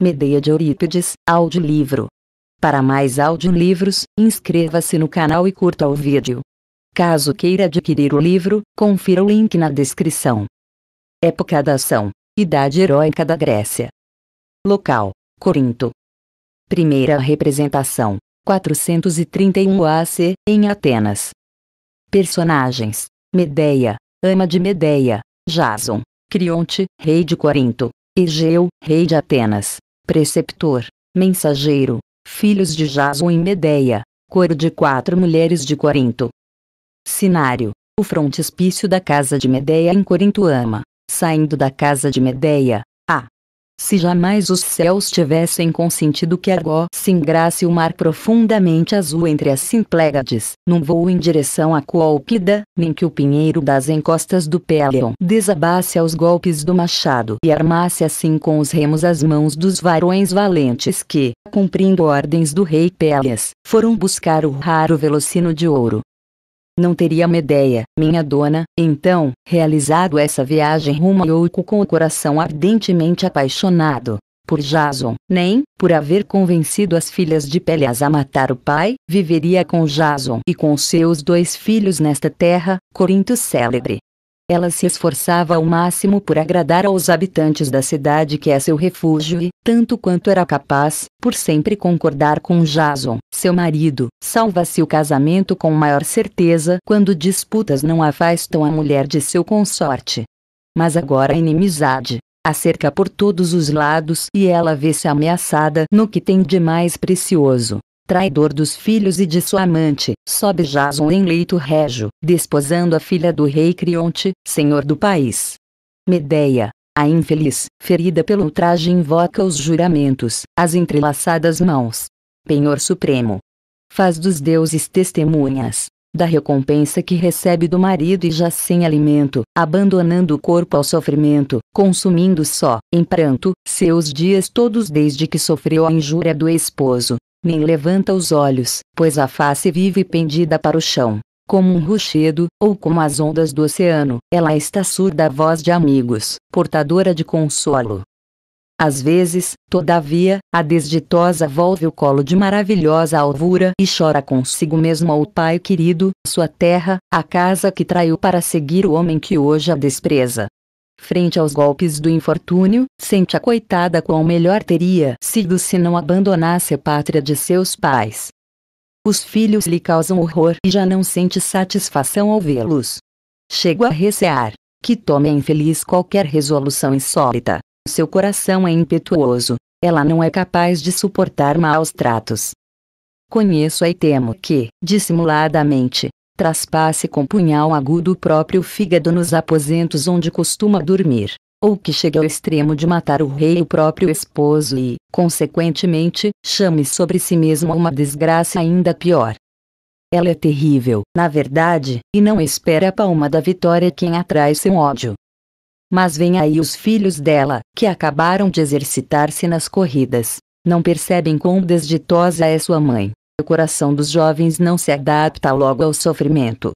Medeia de Eurípides, audiolivro. Para mais audiolivros, inscreva-se no canal e curta o vídeo. Caso queira adquirir o livro, confira o link na descrição. Época da ação: Idade Heróica da Grécia. Local: Corinto. Primeira representação: 431 AC, em Atenas. Personagens: Medeia, ama de Medeia, Jason, Crionte, rei de Corinto, Egeu, rei de Atenas, preceptor, mensageiro, filhos de Jason e Medeia, coro de quatro mulheres de Corinto. Sinário, o frontispício da casa de Medeia em Corinto ama, saindo da casa de Medeia, se jamais os céus tivessem consentido que Argó singrasse o mar profundamente azul entre as simplegades, num voo em direção a Coalpida, nem que o pinheiro das encostas do Péleon desabasse aos golpes do machado e armasse assim com os remos as mãos dos varões valentes que, cumprindo ordens do rei Pélias, foram buscar o raro velocino de ouro, não teria uma ideia, minha dona, então, realizado essa viagem rumo a Yoko com o coração ardentemente apaixonado por Jason, nem, por haver convencido as filhas de Pelias a matar o pai, viveria com Jason e com seus dois filhos nesta terra, Corinto célebre. Ela se esforçava ao máximo por agradar aos habitantes da cidade que é seu refúgio e, tanto quanto era capaz, por sempre concordar com Jason, seu marido. Salva-se o casamento com maior certeza quando disputas não afastam a mulher de seu consorte. Mas agora a inimizade a cerca por todos os lados e ela vê-se ameaçada no que tem de mais precioso, traidor dos filhos e de sua amante, sobe Jason em leito régio, desposando a filha do rei Crionte, senhor do país. Medeia, a infeliz, ferida pelo ultraje invoca os juramentos, as entrelaçadas mãos. Penhor Supremo. Faz dos deuses testemunhas, da recompensa que recebe do marido e já sem alimento, abandonando o corpo ao sofrimento, consumindo só, em pranto, seus dias todos desde que sofreu a injúria do esposo, nem levanta os olhos, pois a face vive pendida para o chão. Como um rochedo, ou como as ondas do oceano, ela está surda à voz de amigos, portadora de consolo. Às vezes, todavia, a desditosa volve o colo de maravilhosa alvura e chora consigo mesmo ao pai querido, sua terra, a casa que traiu para seguir o homem que hoje a despreza frente aos golpes do infortúnio, sente a coitada qual melhor teria sido se não abandonasse a pátria de seus pais. Os filhos lhe causam horror e já não sente satisfação ao vê-los. Chego a recear que tome a infeliz qualquer resolução insólita. Seu coração é impetuoso, ela não é capaz de suportar maus tratos. Conheço a e temo que, dissimuladamente, traspasse com punhal agudo o próprio fígado nos aposentos onde costuma dormir, ou que chegue ao extremo de matar o rei e o próprio esposo e, consequentemente, chame sobre si mesmo uma desgraça ainda pior. Ela é terrível, na verdade, e não espera a palma da vitória quem atrai seu ódio. Mas vem aí os filhos dela, que acabaram de exercitar-se nas corridas, não percebem quão desditosa é sua mãe, o coração dos jovens não se adapta logo ao sofrimento.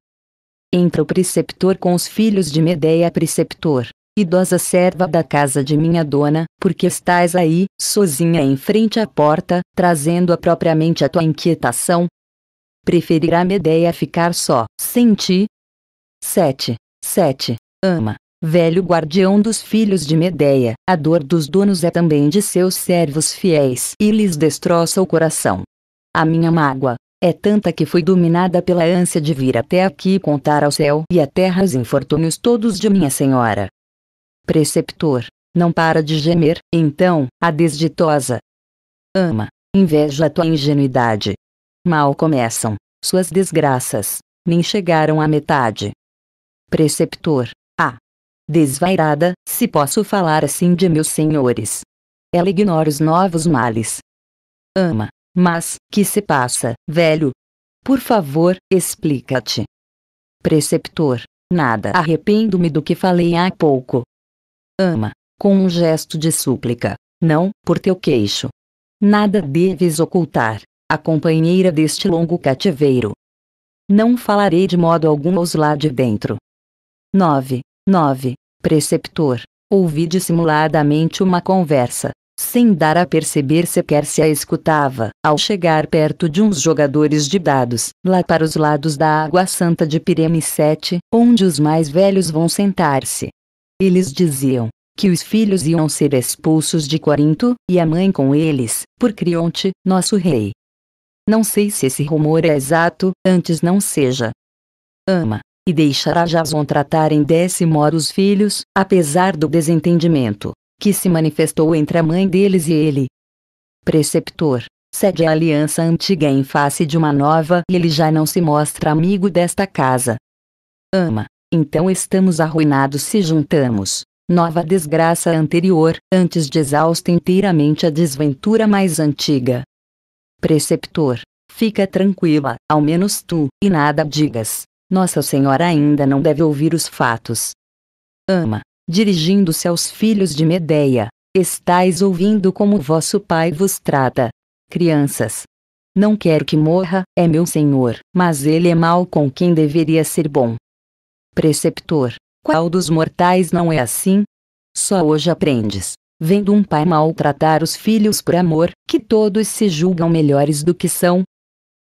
Entra o preceptor com os filhos de Medeia, preceptor, idosa serva da casa de minha dona, porque estás aí, sozinha em frente à porta, trazendo a propriamente a tua inquietação? Preferirá Medeia ficar só, sem ti? 7. 7. Ama, velho guardião dos filhos de Medeia, a dor dos donos é também de seus servos fiéis e lhes destroça o coração. A minha mágoa é tanta que fui dominada pela ânsia de vir até aqui contar ao céu e à terra os infortúnios todos de minha senhora. Preceptor, não para de gemer, então, a desditosa. Ama, inveja tua ingenuidade. Mal começam, suas desgraças, nem chegaram à metade. Preceptor, ah! Desvairada, se posso falar assim de meus senhores. Ela ignora os novos males. Ama, mas, que se passa, velho? Por favor, explica-te. Preceptor, nada arrependo-me do que falei há pouco. Ama, com um gesto de súplica, não, por teu queixo. Nada deves ocultar, a companheira deste longo cativeiro. Não falarei de modo algum aos lá de dentro. 9. 9. Preceptor, ouvi dissimuladamente uma conversa, sem dar a perceber sequer se a escutava. Ao chegar perto de uns jogadores de dados, lá para os lados da Água Santa de Pireme 7, onde os mais velhos vão sentar-se. Eles diziam que os filhos iam ser expulsos de Corinto, e a mãe com eles, por Crionte, nosso rei. Não sei se esse rumor é exato, antes não seja. Ama e deixará Jason tratarem desse modo os filhos, apesar do desentendimento que se manifestou entre a mãe deles e ele. Preceptor, cede a aliança antiga em face de uma nova e ele já não se mostra amigo desta casa. Ama, então estamos arruinados se juntamos. Nova desgraça anterior, antes de exausta inteiramente a desventura mais antiga. Preceptor, fica tranquila, ao menos tu, e nada digas. Nossa Senhora ainda não deve ouvir os fatos. Ama, dirigindo-se aos filhos de Medeia: Estais ouvindo como vosso pai vos trata. Crianças. Não quero que morra, é meu senhor, mas ele é mau com quem deveria ser bom. Preceptor. Qual dos mortais não é assim? Só hoje aprendes, vendo um pai maltratar os filhos por amor, que todos se julgam melhores do que são.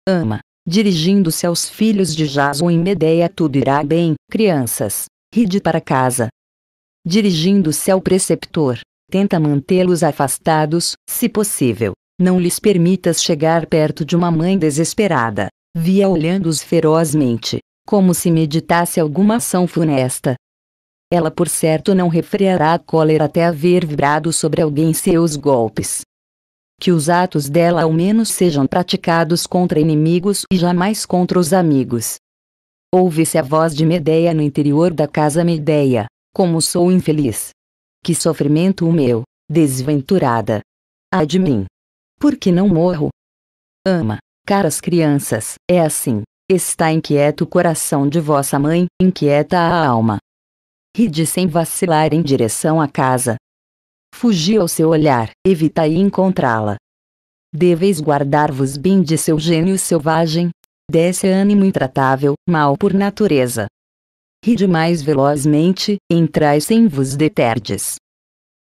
Ama. Dirigindo-se aos filhos de Jason e Medeia tudo irá bem, crianças. Ride para casa, dirigindo-se ao preceptor. Tenta mantê-los afastados, se possível. Não lhes permitas chegar perto de uma mãe desesperada. Via olhando-os ferozmente, como se meditasse alguma ação funesta. Ela por certo não refreará a cólera até haver vibrado sobre alguém seus golpes. Que os atos dela ao menos sejam praticados contra inimigos e jamais contra os amigos. Ouve-se a voz de Medeia no interior da casa Medeia, como sou infeliz! Que sofrimento o meu, desventurada! Ai de mim! Por que não morro? Ama, caras crianças, é assim. Está inquieto o coração de vossa mãe, inquieta a alma. Ride sem vacilar em direção à casa. Fugi ao seu olhar, evitai encontrá-la. Deveis guardar-vos bem de seu gênio selvagem, desse ânimo intratável, mal por natureza ride mais velozmente, entrai sem vos deterdes.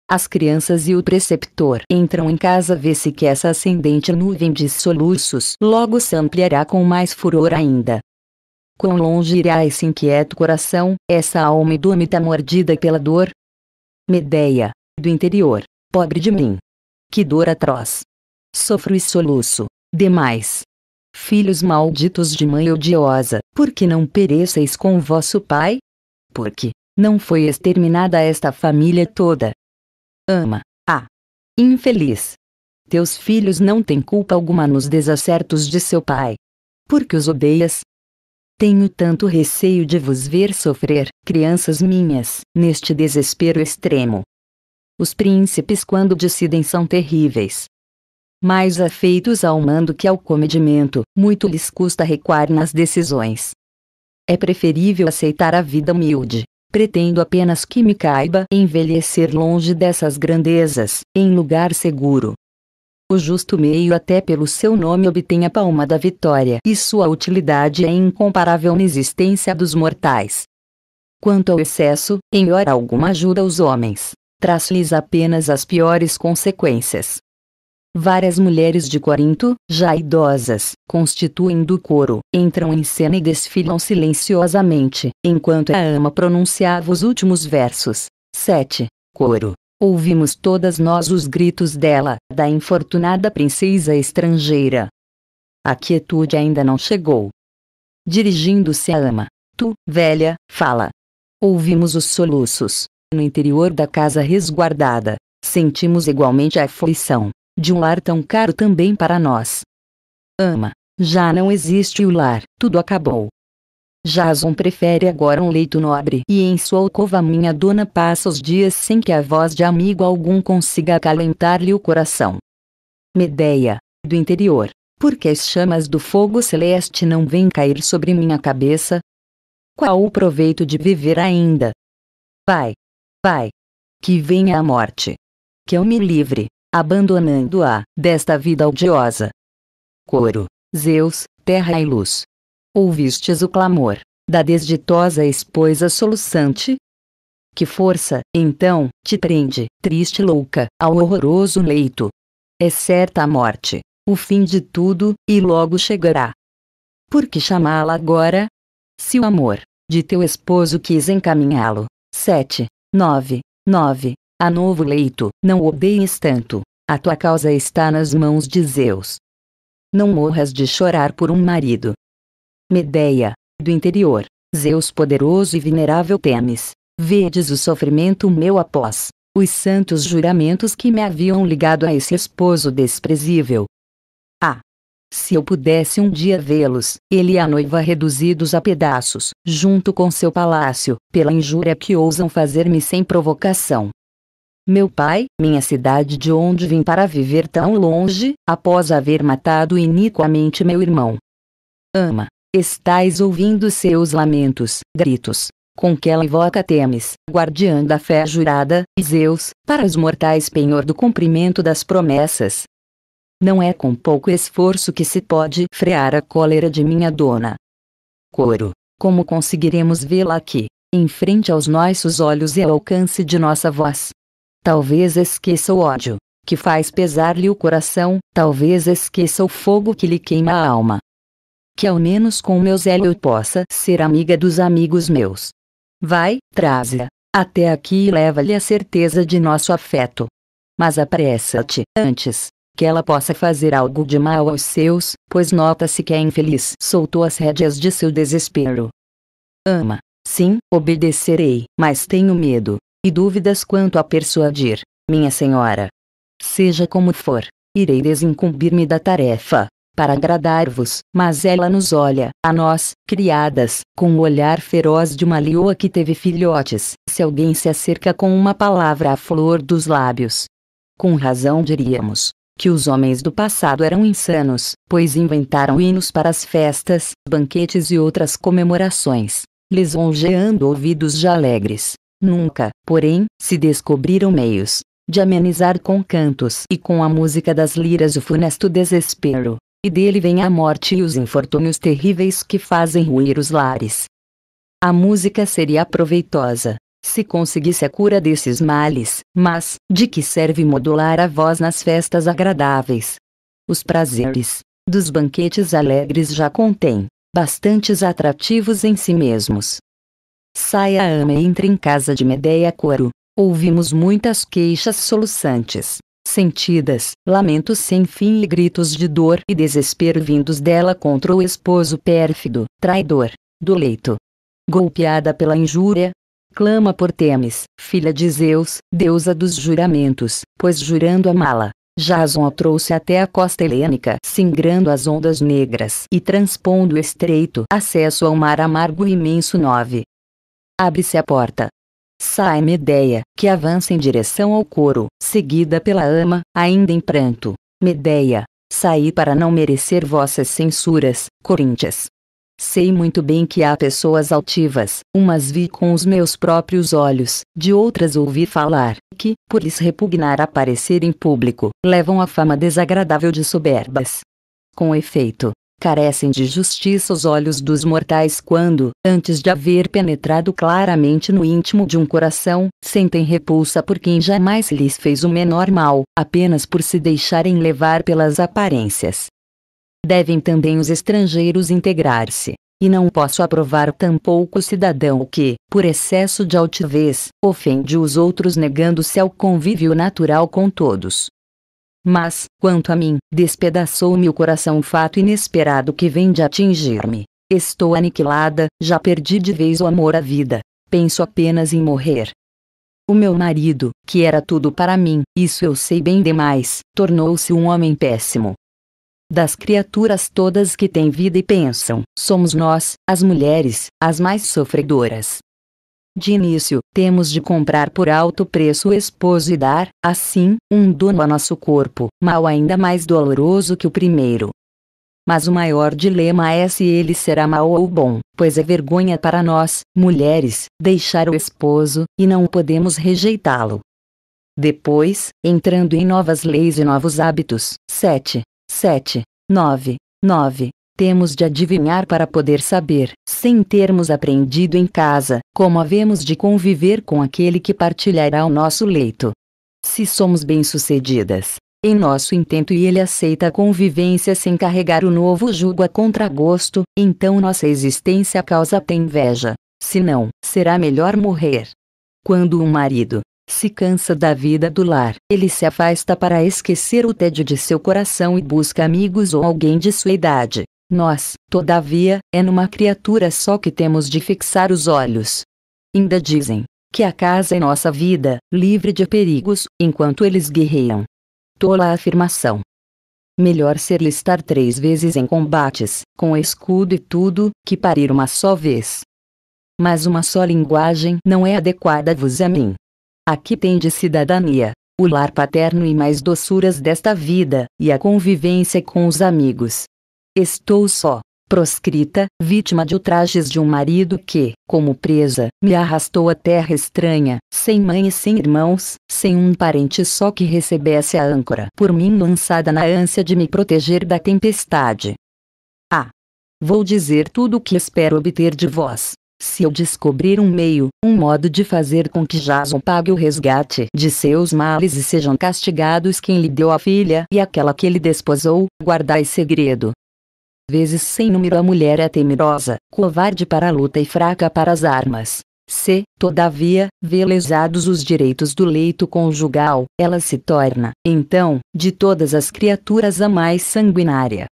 As crianças e o preceptor entram em casa vê-se que essa ascendente nuvem de soluços logo se ampliará com mais furor ainda. Quão longe irá esse inquieto coração, essa alma idômita mordida pela dor? Medeia, do interior, pobre de mim! Que dor atroz! Sofro e soluço, demais, filhos malditos de mãe odiosa, por que não pereceis com vosso pai? Porque não foi exterminada esta família toda. Ama, a ah, infeliz. Teus filhos não têm culpa alguma nos desacertos de seu pai. Por que os odeias? Tenho tanto receio de vos ver sofrer, crianças minhas, neste desespero extremo. Os príncipes, quando decidem, são terríveis, mais afeitos ao mando que ao comedimento, muito lhes custa recuar nas decisões. É preferível aceitar a vida humilde. Pretendo apenas que me caiba envelhecer longe dessas grandezas, em lugar seguro. O justo meio até pelo seu nome obtém a palma da vitória e sua utilidade é incomparável na existência dos mortais. Quanto ao excesso, em hora alguma ajuda os homens, traz-lhes apenas as piores consequências. Várias mulheres de Corinto, já idosas, constituem do coro, entram em cena e desfilam silenciosamente, enquanto a ama pronunciava os últimos versos. 7. Coro. Ouvimos todas nós os gritos dela, da infortunada princesa estrangeira. A quietude ainda não chegou. Dirigindo-se a ama. Tu, velha, fala. Ouvimos os soluços. No interior da casa resguardada, sentimos igualmente a aflição de um lar tão caro também para nós. Ama. Já não existe o lar, tudo acabou. Jason prefere agora um leito nobre e em sua alcova minha dona passa os dias sem que a voz de amigo algum consiga acalentar-lhe o coração. Medeia, do interior, por que as chamas do fogo celeste não vêm cair sobre minha cabeça? Qual o proveito de viver ainda? Pai, pai, que venha a morte. Que eu me livre abandonando-a, desta vida odiosa. Coro, Zeus, terra e luz. Ouvistes o clamor da desditosa esposa soluçante? Que força, então, te prende, triste louca, ao horroroso leito? É certa a morte, o fim de tudo, e logo chegará. Por que chamá-la agora? Se o amor de teu esposo quis encaminhá-lo. 7, 9, 9, a novo leito, não odeies tanto. A tua causa está nas mãos de Zeus. Não morras de chorar por um marido. Medeia, do interior, Zeus poderoso e venerável temes. Vedes o sofrimento meu após os santos juramentos que me haviam ligado a esse esposo desprezível. Ah! Se eu pudesse um dia vê-los, ele e a noiva reduzidos a pedaços, junto com seu palácio, pela injúria que ousam fazer-me sem provocação. Meu pai, minha cidade de onde vim para viver tão longe, após haver matado iniquamente meu irmão. Ama, estais ouvindo seus lamentos, gritos, com que ela invoca Temis, guardiã da fé jurada, e Zeus, para os mortais penhor do cumprimento das promessas. Não é com pouco esforço que se pode frear a cólera de minha dona. Coro, como conseguiremos vê-la aqui, em frente aos nossos olhos e ao alcance de nossa voz? Talvez esqueça o ódio, que faz pesar-lhe o coração, talvez esqueça o fogo que lhe queima a alma. Que ao menos com meu zelo eu possa ser amiga dos amigos meus. Vai, traze-a, até aqui e leva-lhe a certeza de nosso afeto. Mas apressa-te, antes, que ela possa fazer algo de mal aos seus, pois nota-se que a é infeliz soltou as rédeas de seu desespero. Ama. Sim, obedecerei, mas tenho medo, e dúvidas quanto a persuadir, minha senhora. Seja como for, irei desincumbir-me da tarefa, para agradar-vos. Mas ela nos olha, a nós, criadas, com o olhar feroz de uma leoa que teve filhotes. Se alguém se acerca com uma palavra à flor dos lábios. Com razão diríamos, que os homens do passado eram insanos, pois inventaram hinos para as festas, banquetes e outras comemorações, lisonjeando ouvidos já alegres, Nunca, porém, se descobriram meios de amenizar com cantos e com a música das liras o funesto desespero, e dele vem a morte e os infortúnios terríveis que fazem ruir os lares. A música seria proveitosa, se conseguisse a cura desses males, mas, de que serve modular a voz nas festas agradáveis? Os prazeres dos banquetes alegres já contêm bastantes atrativos em si mesmos. Saia Ama e entre em casa de Medeia Coro. Ouvimos muitas queixas soluçantes, sentidas, lamentos sem fim e gritos de dor e desespero vindos dela contra o esposo pérfido, traidor, do leito. Golpeada pela injúria, clama por Temis, filha de Zeus, deusa dos juramentos, pois jurando amá-la, Jason a trouxe até a costa helênica, singrando as ondas negras e transpondo o estreito acesso ao mar amargo e imenso. 9. Abre-se a porta. Sai Medeia, que avança em direção ao coro, seguida pela ama, ainda em pranto. Medeia, saí para não merecer vossas censuras, Coríntias. Sei muito bem que há pessoas altivas, umas vi com os meus próprios olhos, de outras ouvi falar, que, por lhes repugnar aparecer em público, levam a fama desagradável de soberbas. Com efeito, Carecem de justiça os olhos dos mortais quando, antes de haver penetrado claramente no íntimo de um coração, sentem repulsa por quem jamais lhes fez o menor mal, apenas por se deixarem levar pelas aparências. Devem também os estrangeiros integrar-se. E não posso aprovar tampouco o cidadão que, por excesso de altivez, ofende os outros negando-se ao convívio natural com todos. Mas, quanto a mim, despedaçou-me o coração o fato inesperado que vem de atingir-me. Estou aniquilada, já perdi de vez o amor à vida. Penso apenas em morrer. O meu marido, que era tudo para mim, isso eu sei bem demais, tornou-se um homem péssimo. Das criaturas todas que têm vida e pensam, somos nós, as mulheres, as mais sofredoras. De início, temos de comprar por alto preço o esposo e dar, assim, um dono a nosso corpo, mal ainda mais doloroso que o primeiro. Mas o maior dilema é se ele será mau ou bom, pois é vergonha para nós, mulheres, deixar o esposo, e não podemos rejeitá-lo. Depois, entrando em novas leis e novos hábitos, 7, 7, 9, 9, temos de adivinhar para poder saber, sem termos aprendido em casa, como havemos de conviver com aquele que partilhará o nosso leito. Se somos bem-sucedidas em nosso intento e ele aceita a convivência sem carregar o novo jugo a contragosto, então nossa existência causa até inveja. Se não, será melhor morrer. Quando um marido se cansa da vida do lar, ele se afasta para esquecer o tédio de seu coração e busca amigos ou alguém de sua idade. Nós, todavia, é numa criatura só que temos de fixar os olhos. Ainda dizem que a casa é nossa vida, livre de perigos, enquanto eles guerreiam. Tola afirmação. Melhor ser estar três vezes em combates, com escudo e tudo, que parir uma só vez. Mas uma só linguagem não é adequada vos a mim. Aqui tem de cidadania, o lar paterno e mais doçuras desta vida, e a convivência com os amigos, Estou só, proscrita, vítima de ultrajes de um marido que, como presa, me arrastou à terra estranha, sem mãe e sem irmãos, sem um parente só que recebesse a âncora por mim lançada na ânsia de me proteger da tempestade. Ah! Vou dizer tudo o que espero obter de vós. Se eu descobrir um meio, um modo de fazer com que Jason pague o resgate de seus males e sejam castigados quem lhe deu a filha e aquela que ele desposou, guardai segredo, vezes sem número a mulher é temerosa, covarde para a luta e fraca para as armas. Se, todavia, vê lesados os direitos do leito conjugal, ela se torna, então, de todas as criaturas a mais sanguinária.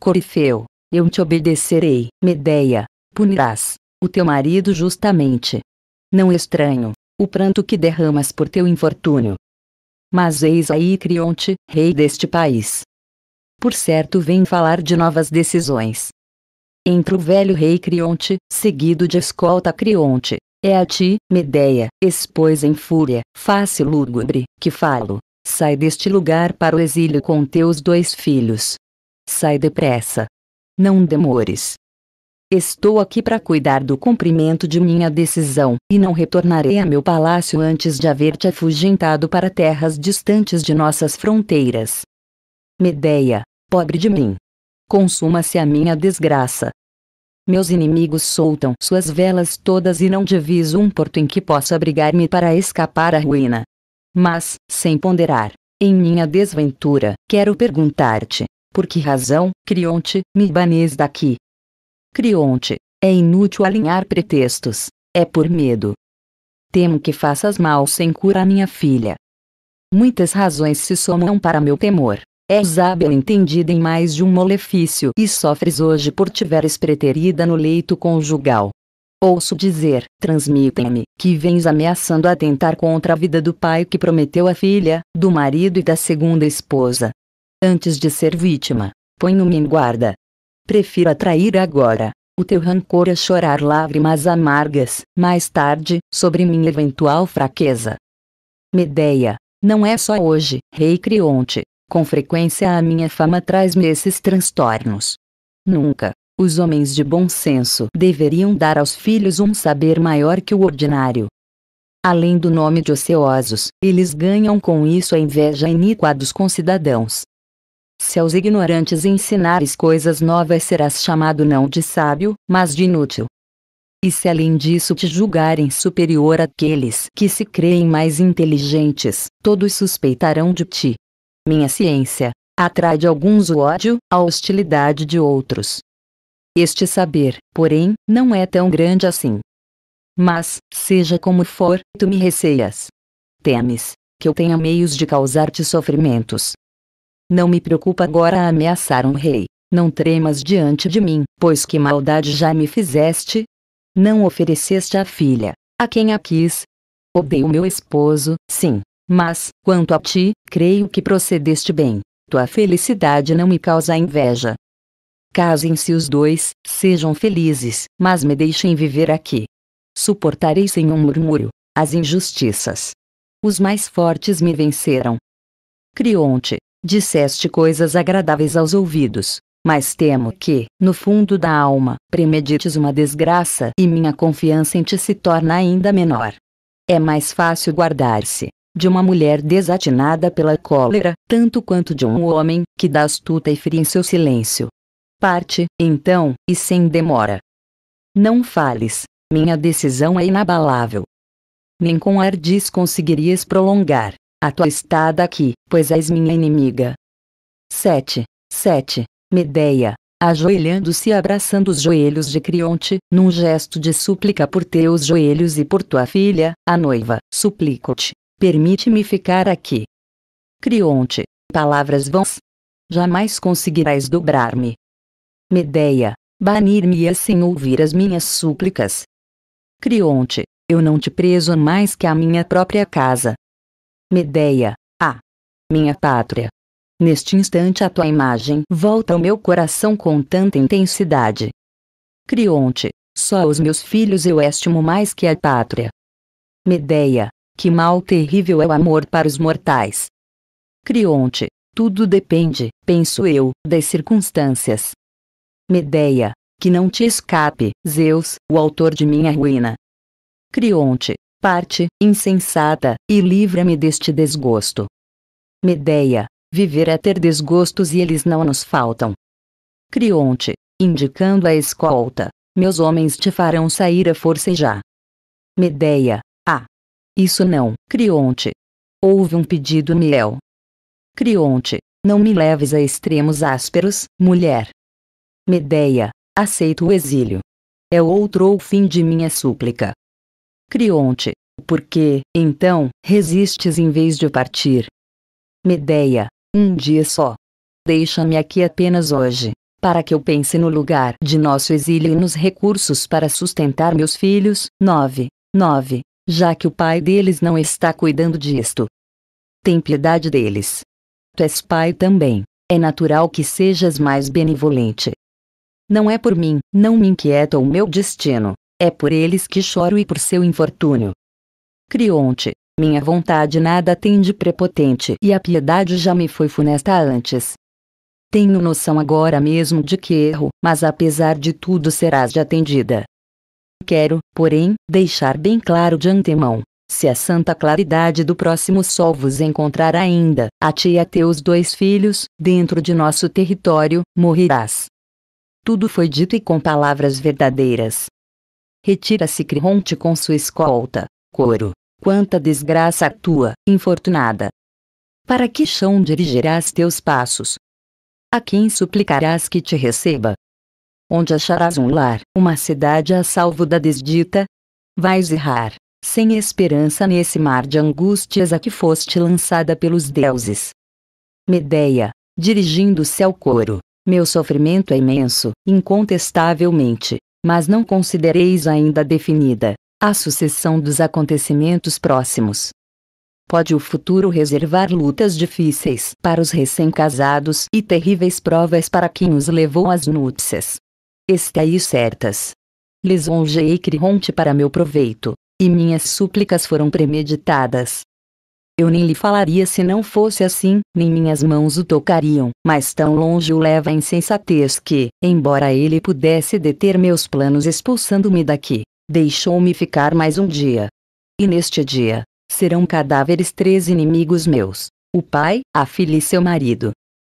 Corifeu, eu te obedecerei, Medeia, punirás o teu marido justamente. Não estranho o pranto que derramas por teu infortúnio. Mas eis aí Crionte, rei deste país, por certo vem falar de novas decisões. Entra o velho rei Crionte, seguido de escolta Crionte. É a ti, Medeia, expôs em fúria, face lúgubre, que falo. Sai deste lugar para o exílio com teus dois filhos. Sai depressa. Não demores. Estou aqui para cuidar do cumprimento de minha decisão, e não retornarei a meu palácio antes de haver-te afugentado para terras distantes de nossas fronteiras. Medeia, pobre de mim. Consuma-se a minha desgraça. Meus inimigos soltam suas velas todas e não diviso um porto em que possa abrigar-me para escapar à ruína. Mas, sem ponderar, em minha desventura, quero perguntar-te: por que razão, Crionte, me banes daqui? Crionte, é inútil alinhar pretextos, é por medo. Temo que faças mal sem cura à minha filha. Muitas razões se somam para meu temor. És hábil entendida em mais de um malefício e sofres hoje por tiveres preterida no leito conjugal. Ouço dizer, transmitem-me, que vens ameaçando atentar contra a vida do pai que prometeu a filha, do marido e da segunda esposa. Antes de ser vítima, põe me em guarda. Prefiro atrair agora, o teu rancor a chorar lágrimas amargas, mais tarde, sobre minha eventual fraqueza. Medeia, não é só hoje, rei Crionte, com frequência a minha fama traz-me esses transtornos. Nunca, os homens de bom senso deveriam dar aos filhos um saber maior que o ordinário. Além do nome de ociosos, eles ganham com isso a inveja iníqua dos concidadãos. Se aos ignorantes ensinares coisas novas serás chamado não de sábio, mas de inútil. E se além disso te julgarem superior àqueles que se creem mais inteligentes, todos suspeitarão de ti, minha ciência atrai de alguns o ódio, a hostilidade de outros. Este saber, porém, não é tão grande assim. Mas, seja como for, tu me receias. Temes que eu tenha meios de causar-te sofrimentos. Não me preocupa agora ameaçar um rei. Não tremas diante de mim, pois que maldade já me fizeste? Não ofereceste a filha, a quem a quis. Odeio meu esposo, sim, mas, quanto a ti, creio que procedeste bem. Tua felicidade não me causa inveja. Casem-se os dois, sejam felizes, mas me deixem viver aqui. Suportarei sem um murmúrio as injustiças. Os mais fortes me venceram. Crionte, disseste coisas agradáveis aos ouvidos, mas temo que, no fundo da alma, premedites uma desgraça e minha confiança em ti se torna ainda menor. É mais fácil guardar-se de uma mulher desatinada pela cólera, tanto quanto de um homem que dá astuta e fria em seu silêncio. Parte, então, e sem demora. Não fales, minha decisão é inabalável. Nem com ardis conseguirias prolongar a tua estada aqui, pois és minha inimiga. 7. 7. Medeia, ajoelhando-se e abraçando os joelhos de Crionte, num gesto de súplica por teus joelhos e por tua filha, a noiva, suplico-te, Permite-me ficar aqui. Crionte, palavras vãs. Jamais conseguirás dobrar-me. Medeia, banir-me-ia sem assim ouvir as minhas súplicas. Crionte, eu não te preso mais que a minha própria casa. Medeia, ah! Minha pátria! Neste instante a tua imagem volta ao meu coração com tanta intensidade. Crionte, só os meus filhos eu estimo mais que a pátria. Medeia, que mal terrível é o amor para os mortais. Crionte, tudo depende, penso eu, das circunstâncias. Medeia, que não te escape, Zeus, o autor de minha ruína. Crionte, parte, insensata, e livra-me deste desgosto. Medeia, viver é ter desgostos e eles não nos faltam. Crionte, indicando a escolta, meus homens te farão sair a força e já. Medeia, isso não, Crionte. Houve um pedido Miel. Crionte, não me leves a extremos ásperos, mulher. Medeia, aceito o exílio. É outro o fim de minha súplica. Crionte, por que, então, resistes em vez de partir? Medeia, um dia só. Deixa-me aqui apenas hoje, para que eu pense no lugar de nosso exílio e nos recursos para sustentar meus filhos. 9, 9 já que o pai deles não está cuidando disto. Tem piedade deles. Tu és pai também, é natural que sejas mais benevolente. Não é por mim, não me inquieta o meu destino, é por eles que choro e por seu infortúnio. Crionte, minha vontade nada tem de prepotente e a piedade já me foi funesta antes. Tenho noção agora mesmo de que erro, mas apesar de tudo serás de atendida, Quero, porém, deixar bem claro de antemão. Se a santa claridade do próximo sol vos encontrar ainda, a ti e a teus dois filhos, dentro de nosso território, morrerás. Tudo foi dito e com palavras verdadeiras. Retira-se crionte, com sua escolta. Coro. Quanta desgraça a tua, infortunada! Para que chão dirigirás teus passos? A quem suplicarás que te receba? onde acharás um lar, uma cidade a salvo da desdita. Vais errar, sem esperança nesse mar de angústias a que foste lançada pelos deuses. Medeia, dirigindo-se ao coro, meu sofrimento é imenso, incontestavelmente, mas não considereis ainda definida a sucessão dos acontecimentos próximos. Pode o futuro reservar lutas difíceis para os recém-casados e terríveis provas para quem os levou às núpcias estai certas. Lisonjei Cronte para meu proveito, e minhas súplicas foram premeditadas. Eu nem lhe falaria se não fosse assim, nem minhas mãos o tocariam, mas tão longe o leva a insensatez que, embora ele pudesse deter meus planos expulsando-me daqui, deixou-me ficar mais um dia. E neste dia, serão cadáveres três inimigos meus: o pai, a filha e seu marido.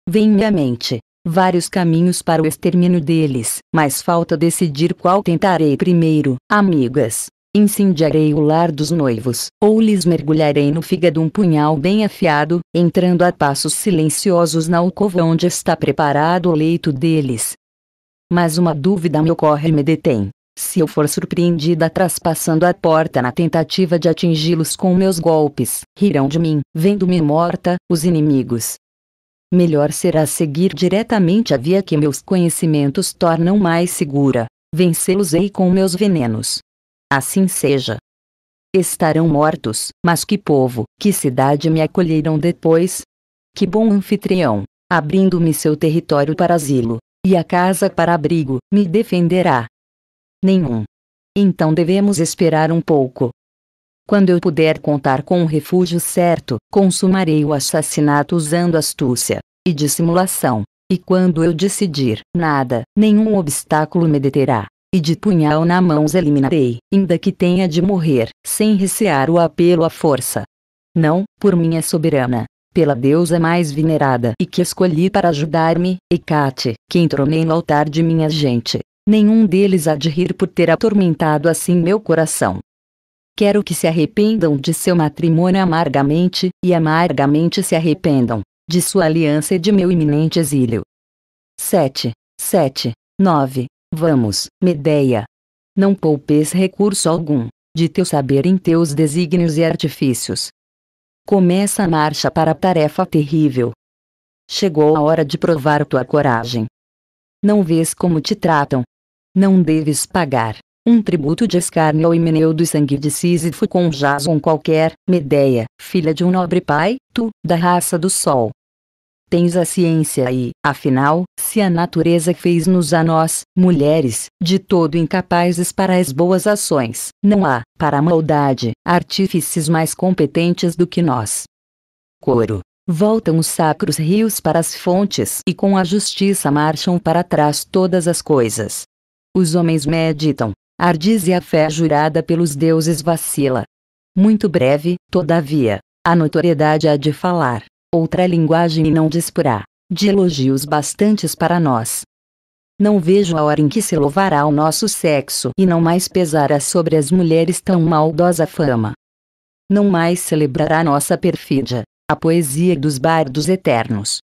Vem à mente, vários caminhos para o extermínio deles, mas falta decidir qual tentarei primeiro, amigas. Incendiarei o lar dos noivos, ou lhes mergulharei no fígado um punhal bem afiado, entrando a passos silenciosos na alcova onde está preparado o leito deles. Mas uma dúvida me ocorre e me detém. Se eu for surpreendida traspassando a porta na tentativa de atingi-los com meus golpes, rirão de mim, vendo-me morta, os inimigos, melhor será seguir diretamente a via que meus conhecimentos tornam mais segura. Vencê-los-ei com meus venenos. Assim seja. Estarão mortos, mas que povo, que cidade me acolheram depois? Que bom anfitrião, abrindo-me seu território para asilo, e a casa para abrigo, me defenderá. Nenhum. Então devemos esperar um pouco, quando eu puder contar com um refúgio certo, consumarei o assassinato usando astúcia e dissimulação. E quando eu decidir, nada, nenhum obstáculo me deterá. E de punhal na mão os eliminarei, ainda que tenha de morrer, sem recear o apelo à força. Não, por minha soberana, pela deusa mais venerada e que escolhi para ajudar-me, Hecate, que entronei no altar de minha gente. Nenhum deles há de rir por ter atormentado assim meu coração. Quero que se arrependam de seu matrimônio amargamente, e amargamente se arrependam de sua aliança e de meu iminente exílio. 7. 7. 9. Vamos, Medeia. Não poupes recurso algum de teu saber em teus desígnios e artifícios. Começa a marcha para a tarefa terrível. Chegou a hora de provar tua coragem. Não vês como te tratam. Não deves pagar um tributo de escárnio ao Himeneu do sangue de Sísifo com Jason qualquer, Medeia, filha de um nobre pai, tu, da raça do sol. Tens a ciência e, afinal, se a natureza fez-nos a nós, mulheres, de todo incapazes para as boas ações, não há, para a maldade, artífices mais competentes do que nós. Coro. Voltam os sacros rios para as fontes e com a justiça marcham para trás todas as coisas. Os homens meditam, Ardiz e a fé jurada pelos deuses vacila. Muito breve, todavia, a notoriedade há de falar, outra linguagem e não disporá, de elogios bastantes para nós. Não vejo a hora em que se louvará o nosso sexo e não mais pesará sobre as mulheres tão maldosa fama. Não mais celebrará nossa perfídia, a poesia dos bardos eternos,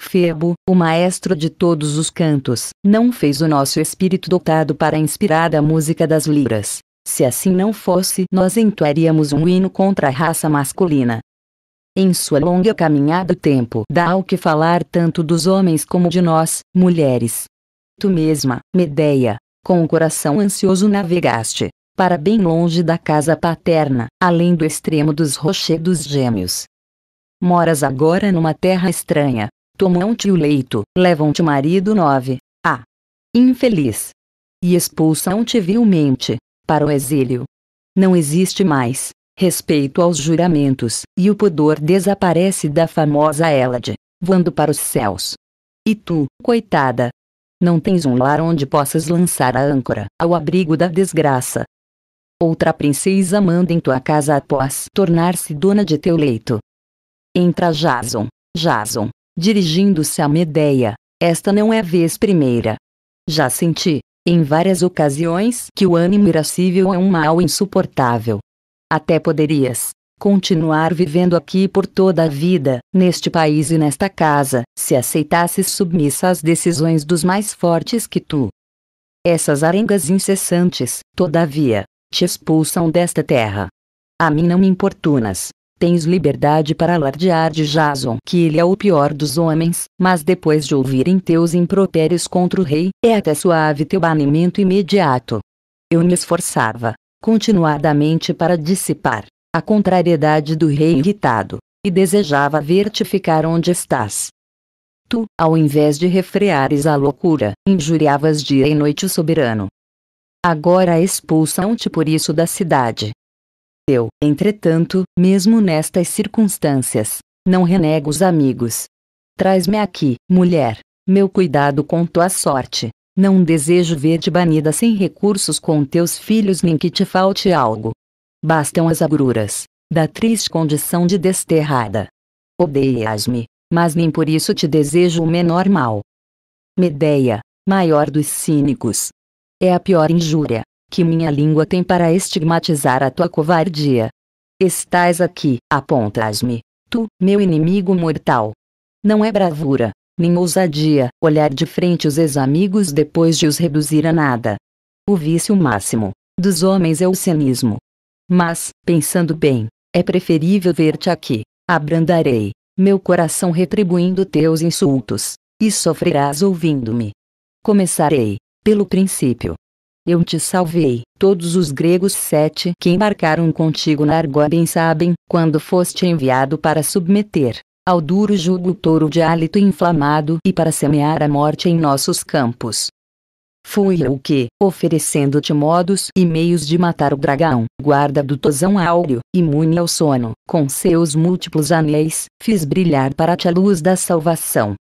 Febo, o maestro de todos os cantos, não fez o nosso espírito dotado para a inspirada música das liras. Se assim não fosse, nós entoaríamos um hino contra a raça masculina. Em sua longa caminhada o tempo dá ao que falar tanto dos homens como de nós, mulheres. Tu mesma, Medeia, com o coração ansioso navegaste, para bem longe da casa paterna, além do extremo dos rochedos gêmeos. Moras agora numa terra estranha, tomam-te o leito, levam-te marido 9. A. Infeliz. E expulsam-te vilmente, para o exílio. Não existe mais, respeito aos juramentos, e o pudor desaparece da famosa Elade, voando para os céus. E tu, coitada, não tens um lar onde possas lançar a âncora, ao abrigo da desgraça. Outra princesa manda em tua casa após tornar-se dona de teu leito. Entra Jason, Jason, dirigindo-se a Medeia, esta não é vez primeira. Já senti, em várias ocasiões, que o ânimo irascível é um mal insuportável. Até poderias continuar vivendo aqui por toda a vida, neste país e nesta casa, se aceitasses submissa às decisões dos mais fortes que tu. Essas arengas incessantes, todavia, te expulsam desta terra. A mim não me importunas, Tens liberdade para alardear de Jason que ele é o pior dos homens, mas depois de ouvirem teus impropérios contra o rei, é até suave teu banimento imediato. Eu me esforçava, continuadamente para dissipar a contrariedade do rei irritado, e desejava ver-te ficar onde estás. Tu, ao invés de refreares a loucura, injuriavas dia e noite o soberano. Agora expulsam-te por isso da cidade, eu, entretanto, mesmo nestas circunstâncias, não renego os amigos. Traz-me aqui, mulher. Meu cuidado com tua sorte. Não desejo ver-te banida sem recursos com teus filhos nem que te falte algo. Bastam as agruras da triste condição de desterrada. Odeias-me, mas nem por isso te desejo o menor mal. Medeia, maior dos cínicos. É a pior injúria que minha língua tem para estigmatizar a tua covardia. Estás aqui, apontas-me, tu, meu inimigo mortal. Não é bravura, nem ousadia, olhar de frente os ex-amigos depois de os reduzir a nada. O vício máximo dos homens é o cinismo. Mas, pensando bem, é preferível ver-te aqui. Abrandarei meu coração retribuindo teus insultos, e sofrerás ouvindo-me. Começarei pelo princípio, eu te salvei. Todos os gregos sete que embarcaram contigo na Argoa bem sabem, quando foste enviado para submeter ao duro jugo o touro de hálito inflamado e para semear a morte em nossos campos. Fui eu que, oferecendo-te modos e meios de matar o dragão, guarda do tosão áureo, imune ao sono, com seus múltiplos anéis, fiz brilhar para ti a luz da salvação,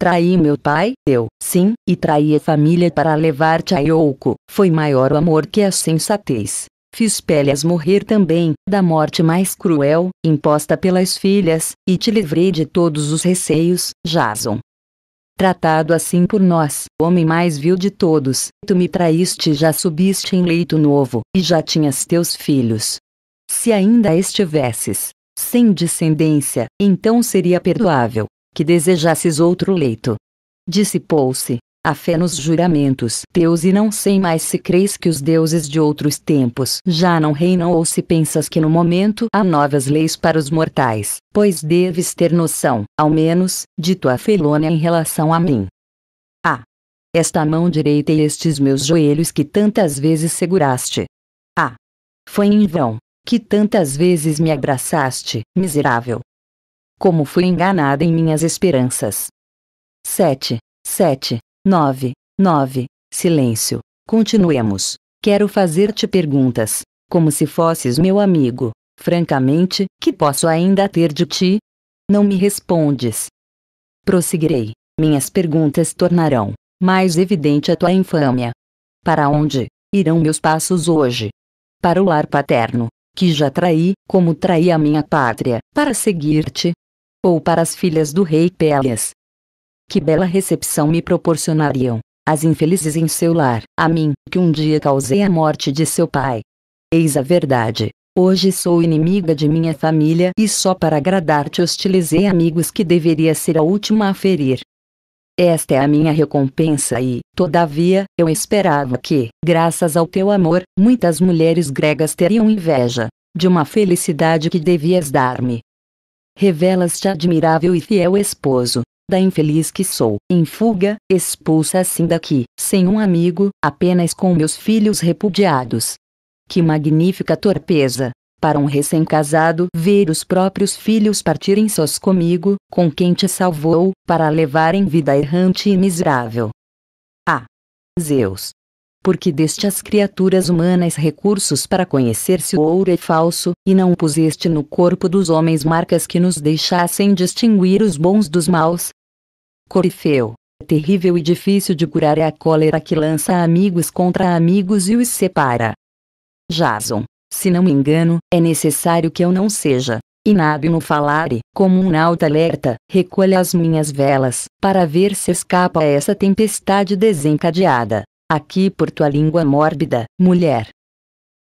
Traí meu pai, eu, sim, e traí a família para levar-te a Yoko. Foi maior o amor que a sensatez. Fiz Pélias morrer também, da morte mais cruel, imposta pelas filhas, e te livrei de todos os receios, Jason. Tratado assim por nós, homem mais vil de todos, tu me traíste e já subiste em leito novo, e já tinhas teus filhos. Se ainda estivesses sem descendência, então seria perdoável, que desejasses outro leito. Dissipou-se a fé nos juramentos teus e não sei mais se creis que os deuses de outros tempos já não reinam ou se pensas que no momento há novas leis para os mortais, pois deves ter noção, ao menos, de tua felônia em relação a mim. Ah! Esta mão direita e estes meus joelhos que tantas vezes seguraste. Ah! Foi em vão, que tantas vezes me abraçaste, miserável, como fui enganada em minhas esperanças. 7, 7, 9, 9, silêncio, continuemos. Quero fazer-te perguntas, como se fosses meu amigo. Francamente, que posso ainda ter de ti? Não me respondes. Prosseguirei. Minhas perguntas tornarão mais evidente a tua infâmia. Para onde irão meus passos hoje? Para o lar paterno, que já traí, como traí a minha pátria, para seguir-te, ou para as filhas do rei Pélias. Que bela recepção me proporcionariam, as infelizes em seu lar, a mim, que um dia causei a morte de seu pai. Eis a verdade. Hoje sou inimiga de minha família e só para agradar-te hostilizei amigos que deveria ser a última a ferir. Esta é a minha recompensa e, todavia, eu esperava que, graças ao teu amor, muitas mulheres gregas teriam inveja de uma felicidade que devias dar-me revelas-te admirável e fiel esposo, da infeliz que sou. Em fuga, expulsa assim daqui, sem um amigo, apenas com meus filhos repudiados. Que magnífica torpeza! Para um recém-casado, ver os próprios filhos partirem sós comigo, com quem te salvou, para levarem vida errante e miserável. Ah! Zeus, porque deste às criaturas humanas recursos para conhecer se o ouro é falso, e não puseste no corpo dos homens marcas que nos deixassem distinguir os bons dos maus. Corifeu. É terrível e difícil de curar é a cólera que lança amigos contra amigos e os separa. Jason. Se não me engano, é necessário que eu não seja inábil no falare, como um nauta alerta, recolha as minhas velas, para ver se escapa essa tempestade desencadeada aqui por tua língua mórbida, mulher.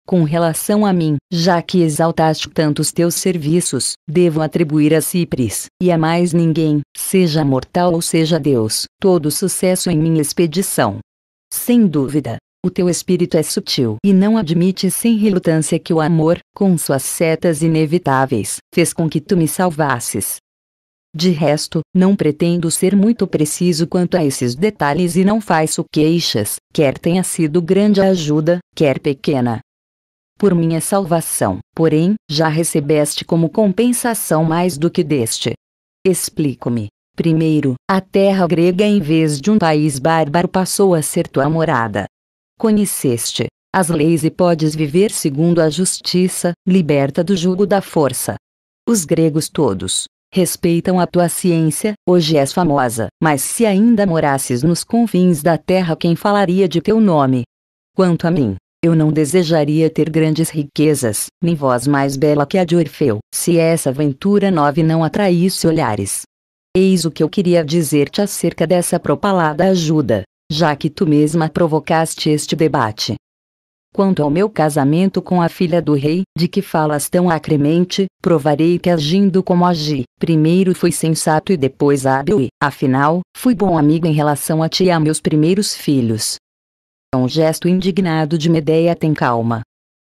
Com relação a mim, já que exaltaste tantos teus serviços, devo atribuir a Cipris, e a mais ninguém, seja mortal ou seja Deus, todo sucesso em minha expedição. Sem dúvida, o teu espírito é sutil e não admite sem relutância que o amor, com suas setas inevitáveis, fez com que tu me salvasses, de resto, não pretendo ser muito preciso quanto a esses detalhes e não faço queixas, quer tenha sido grande a ajuda, quer pequena. Por minha salvação, porém, já recebeste como compensação mais do que deste. Explico-me. Primeiro, a terra grega em vez de um país bárbaro passou a ser tua morada. Conheceste as leis e podes viver segundo a justiça, liberta do jugo da força. Os gregos todos, respeitam a tua ciência, hoje és famosa, mas se ainda morasses nos confins da terra quem falaria de teu nome? Quanto a mim, eu não desejaria ter grandes riquezas, nem voz mais bela que a de Orfeu, se essa aventura nova não atraísse olhares. Eis o que eu queria dizer-te acerca dessa propalada ajuda, já que tu mesma provocaste este debate. Quanto ao meu casamento com a filha do rei, de que falas tão acremente, provarei que agindo como agi, primeiro fui sensato e depois hábil e, afinal, fui bom amigo em relação a ti e a meus primeiros filhos. É um gesto indignado de Medeia tem calma.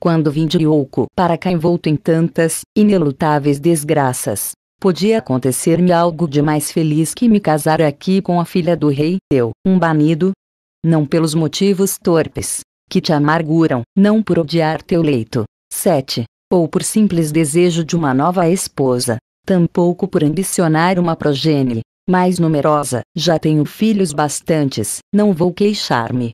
Quando vim de Ioco para cá envolto em tantas, inelutáveis desgraças, podia acontecer-me algo de mais feliz que me casar aqui com a filha do rei, eu, um banido? Não pelos motivos torpes que te amarguram, não por odiar teu leito. 7. Ou por simples desejo de uma nova esposa, tampouco por ambicionar uma progênie mais numerosa, já tenho filhos bastantes, não vou queixar-me.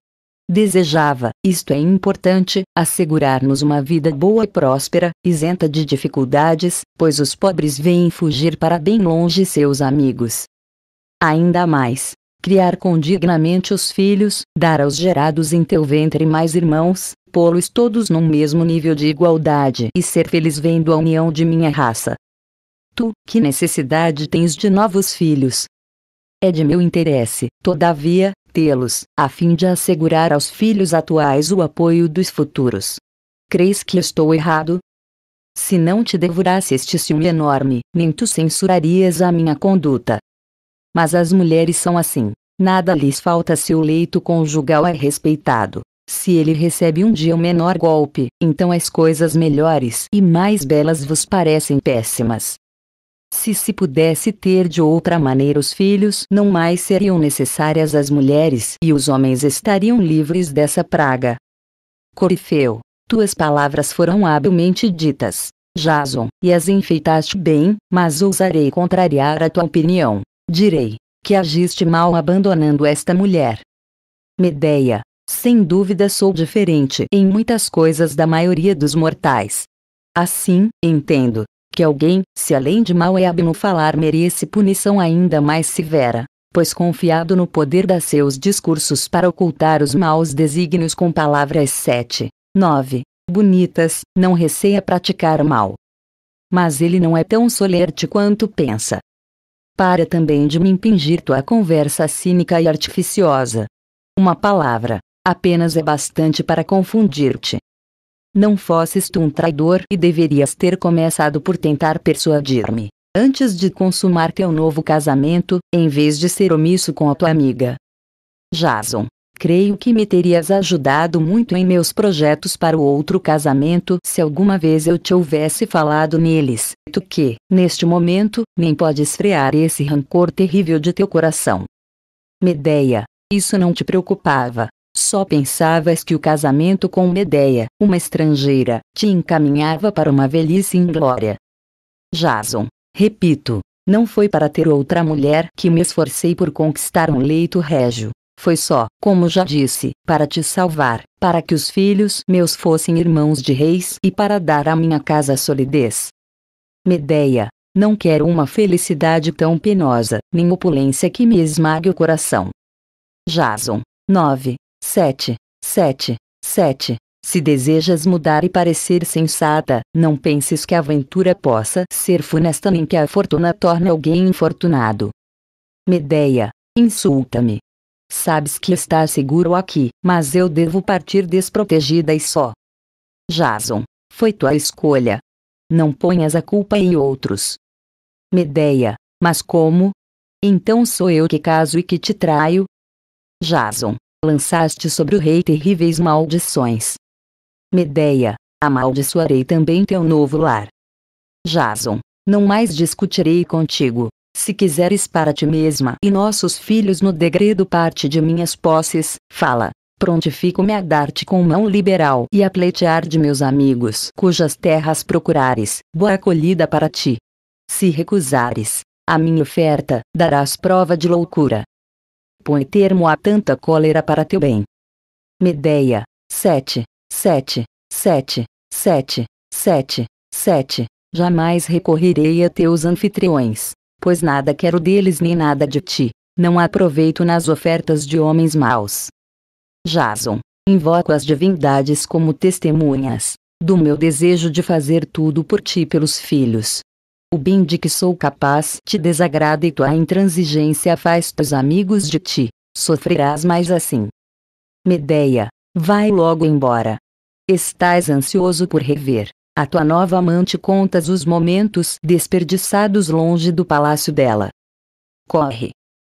Desejava, isto é importante, assegurar-nos uma vida boa e próspera, isenta de dificuldades, pois os pobres vêm fugir para bem longe seus amigos. Ainda mais, criar condignamente os filhos, dar aos gerados em teu ventre mais irmãos, pô-los todos num mesmo nível de igualdade e ser feliz vendo a união de minha raça. Tu, que necessidade tens de novos filhos? É de meu interesse, todavia, tê-los, a fim de assegurar aos filhos atuais o apoio dos futuros. Crees que estou errado? Se não te devorasse este ciúme enorme, nem tu censurarias a minha conduta, mas as mulheres são assim. Nada lhes falta se o leito conjugal é respeitado. Se ele recebe um dia o menor golpe, então as coisas melhores e mais belas vos parecem péssimas. Se se pudesse ter de outra maneira os filhos, não mais seriam necessárias as mulheres e os homens estariam livres dessa praga. Corifeu, tuas palavras foram habilmente ditas, Jason, e as enfeitaste bem, mas ousarei contrariar a tua opinião direi, que agiste mal abandonando esta mulher. Medeia, sem dúvida sou diferente em muitas coisas da maioria dos mortais. Assim, entendo, que alguém, se além de mal hábil abno falar merece punição ainda mais severa, pois confiado no poder das seus discursos para ocultar os maus desígnios com palavras sete, nove, bonitas, não receia praticar mal. Mas ele não é tão solerte quanto pensa, para também de me impingir tua conversa cínica e artificiosa. Uma palavra, apenas é bastante para confundir-te. Não fosses tu um traidor e deverias ter começado por tentar persuadir-me, antes de consumar teu novo casamento, em vez de ser omisso com a tua amiga. Jason, Creio que me terias ajudado muito em meus projetos para o outro casamento se alguma vez eu te houvesse falado neles. Tu que, neste momento, nem podes frear esse rancor terrível de teu coração. Medeia, isso não te preocupava. Só pensavas que o casamento com Medeia, uma estrangeira, te encaminhava para uma velhice inglória. Jason, repito, não foi para ter outra mulher que me esforcei por conquistar um leito régio, foi só, como já disse, para te salvar, para que os filhos meus fossem irmãos de reis e para dar à minha casa solidez. Medeia, não quero uma felicidade tão penosa, nem opulência que me esmague o coração. Jason 9, 7, 7, 7. Se desejas mudar e parecer sensata, não penses que a aventura possa ser funesta nem que a fortuna torne alguém infortunado. Medeia, insulta-me, Sabes que está seguro aqui, mas eu devo partir desprotegida e só. Jason, foi tua escolha. Não ponhas a culpa em outros. Medeia, mas como? Então sou eu que caso e que te traio? Jason, lançaste sobre o rei terríveis maldições. Medeia, amaldiçoarei também teu novo lar. Jason, não mais discutirei contigo, se quiseres para ti mesma e nossos filhos no degredo parte de minhas posses, fala. Prontifico-me a dar-te com mão liberal e a pleitear de meus amigos cujas terras procurares, boa acolhida para ti. Se recusares a minha oferta, darás prova de loucura. Põe termo a tanta cólera para teu bem. Medeia, 7, 7, 7, 7, 7, 7. Jamais recorrerei a teus anfitriões, pois nada quero deles nem nada de ti, não aproveito nas ofertas de homens maus. Jason, invoco as divindades como testemunhas do meu desejo de fazer tudo por ti e pelos filhos. O bem de que sou capaz te desagrada e tua intransigência faz teus amigos de ti, sofrerás mais assim. Medeia, vai logo embora. Estás ansioso por rever a tua nova amante contas os momentos desperdiçados longe do palácio dela. Corre!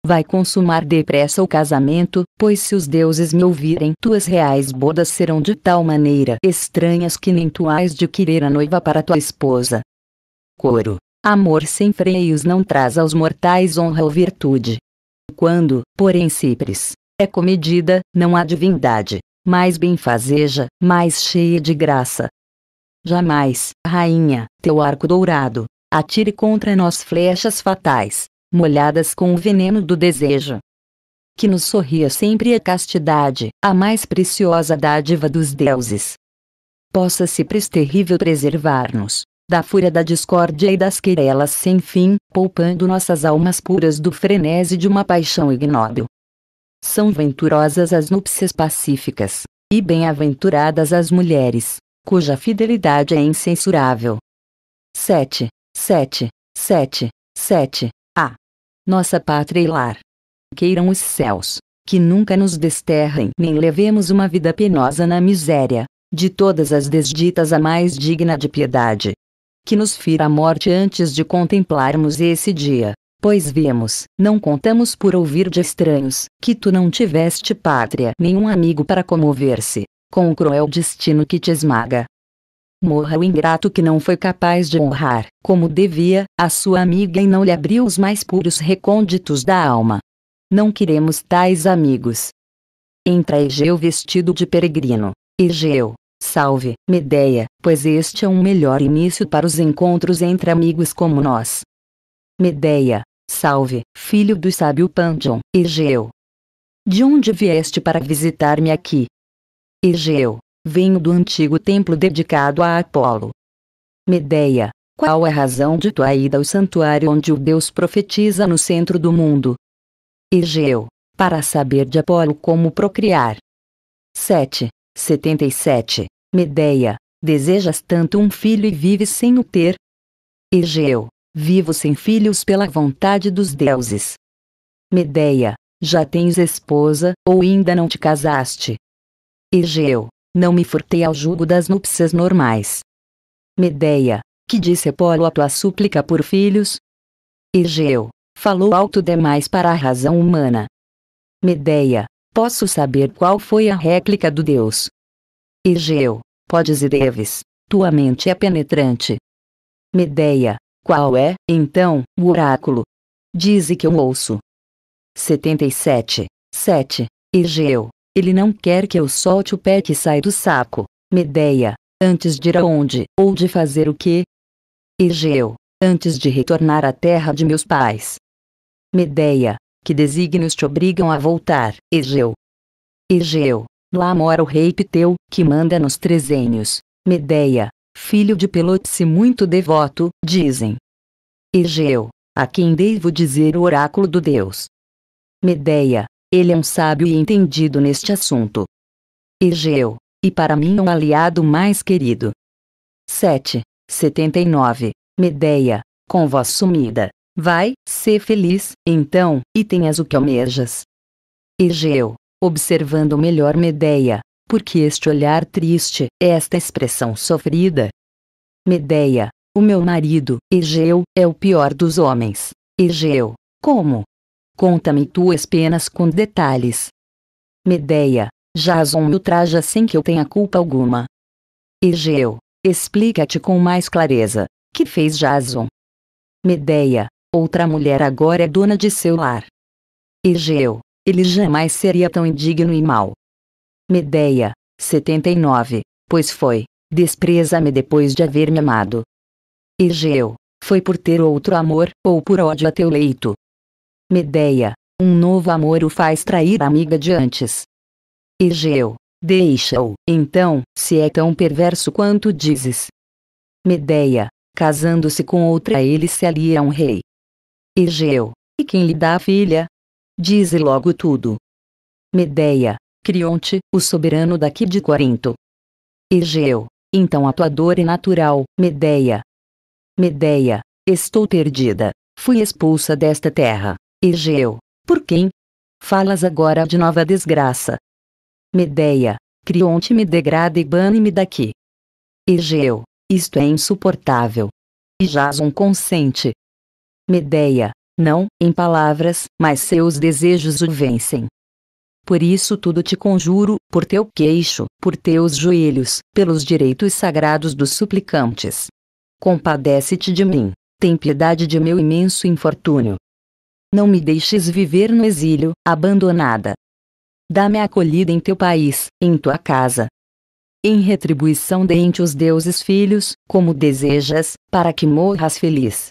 Vai consumar depressa o casamento, pois se os deuses me ouvirem, tuas reais bodas serão de tal maneira estranhas que nem tu hás de querer a noiva para tua esposa. Coro. Amor sem freios não traz aos mortais honra ou virtude. Quando, porém, Cipres é comedida, não há divindade mais benfazeja, mais cheia de graça, Jamais, rainha, teu arco dourado, atire contra nós flechas fatais, molhadas com o veneno do desejo. Que nos sorria sempre a castidade, a mais preciosa dádiva dos deuses. Possa-se pres terrível preservar-nos, da fúria da discórdia e das querelas sem fim, poupando nossas almas puras do frenesi de uma paixão ignóbil. São venturosas as núpcias pacíficas, e bem-aventuradas as mulheres, cuja fidelidade é incensurável. 7. 7. 7. 7. A. Nossa pátria e lar. Queiram os céus, que nunca nos desterrem nem levemos uma vida penosa na miséria, de todas as desditas a mais digna de piedade. Que nos fira a morte antes de contemplarmos esse dia, pois vemos, não contamos por ouvir de estranhos, que tu não tiveste pátria nenhum amigo para comover-se, com o cruel destino que te esmaga. Morra o ingrato que não foi capaz de honrar, como devia, a sua amiga e não lhe abriu os mais puros recônditos da alma. Não queremos tais amigos. Entra Egeu vestido de peregrino. Egeu, salve, Medeia, pois este é um melhor início para os encontros entre amigos como nós. Medeia, salve, filho do sábio Pandion, Egeu. De onde vieste para visitar-me aqui? Egeu, venho do antigo templo dedicado a Apolo. Medeia, qual é a razão de tua ida ao santuário onde o Deus profetiza no centro do mundo? Egeu, para saber de Apolo como procriar. 7. 77. Medeia, desejas tanto um filho e vives sem o ter? Egeu, vivo sem filhos pela vontade dos deuses. Medeia, já tens esposa, ou ainda não te casaste? Egeu, não me furtei ao jugo das núpcias normais. Medeia, que disse Apolo a tua súplica por filhos? Egeu, falou alto demais para a razão humana. Medeia, posso saber qual foi a réplica do Deus? Egeu, podes e deves, tua mente é penetrante. Medeia, qual é, então, o oráculo? Dize que eu ouço. 77, 7, Egeu, ele não quer que eu solte o pé que sai do saco. Medeia, antes de ir aonde, ou de fazer o que? Egeu, antes de retornar à terra de meus pais. Medeia, que desígnios te obrigam a voltar, Egeu. Egeu, lá mora o rei Piteu, que manda nos trezênios. Medeia, filho de Pelotes e muito devoto, dizem. Egeu, a quem devo dizer o oráculo do Deus. Medeia, ele é um sábio e entendido neste assunto. Egeu, e para mim um aliado mais querido. 7. 79. Medeia, com voz sumida, vai, ser feliz, então, e tenhas o que almejas. Egeu, observando melhor Medeia, porque este olhar triste, é esta expressão sofrida. Medeia, o meu marido, Egeu, é o pior dos homens. Egeu, como, Conta-me tuas penas com detalhes. Medeia, Jason me ultraja sem que eu tenha culpa alguma. Egeu, explica-te com mais clareza, que fez Jason? Medeia, outra mulher agora é dona de seu lar. Egeu, ele jamais seria tão indigno e mau. Medeia, 79, pois foi, despreza-me depois de haver me amado. Egeu, foi por ter outro amor, ou por ódio a teu leito, Medeia, um novo amor o faz trair a amiga de antes. Egeu, deixa-o, então, se é tão perverso quanto dizes. Medeia, casando-se com outra ele se alia a um rei. Egeu, e quem lhe dá a filha? Dize logo tudo. Medeia, Crionte, o soberano daqui de Corinto. Egeu, então a tua dor é natural, Medeia. Medeia, estou perdida, fui expulsa desta terra. Egeu, por quem? Falas agora de nova desgraça. Medeia, Crionte me degrada e bane-me daqui. Egeu, isto é insuportável. E Jason consente. Medeia, não, em palavras, mas seus desejos o vencem. Por isso tudo te conjuro, por teu queixo, por teus joelhos, pelos direitos sagrados dos suplicantes. Compadece-te de mim, tem piedade de meu imenso infortúnio não me deixes viver no exílio, abandonada. Dá-me acolhida em teu país, em tua casa. Em retribuição dente os deuses filhos, como desejas, para que morras feliz.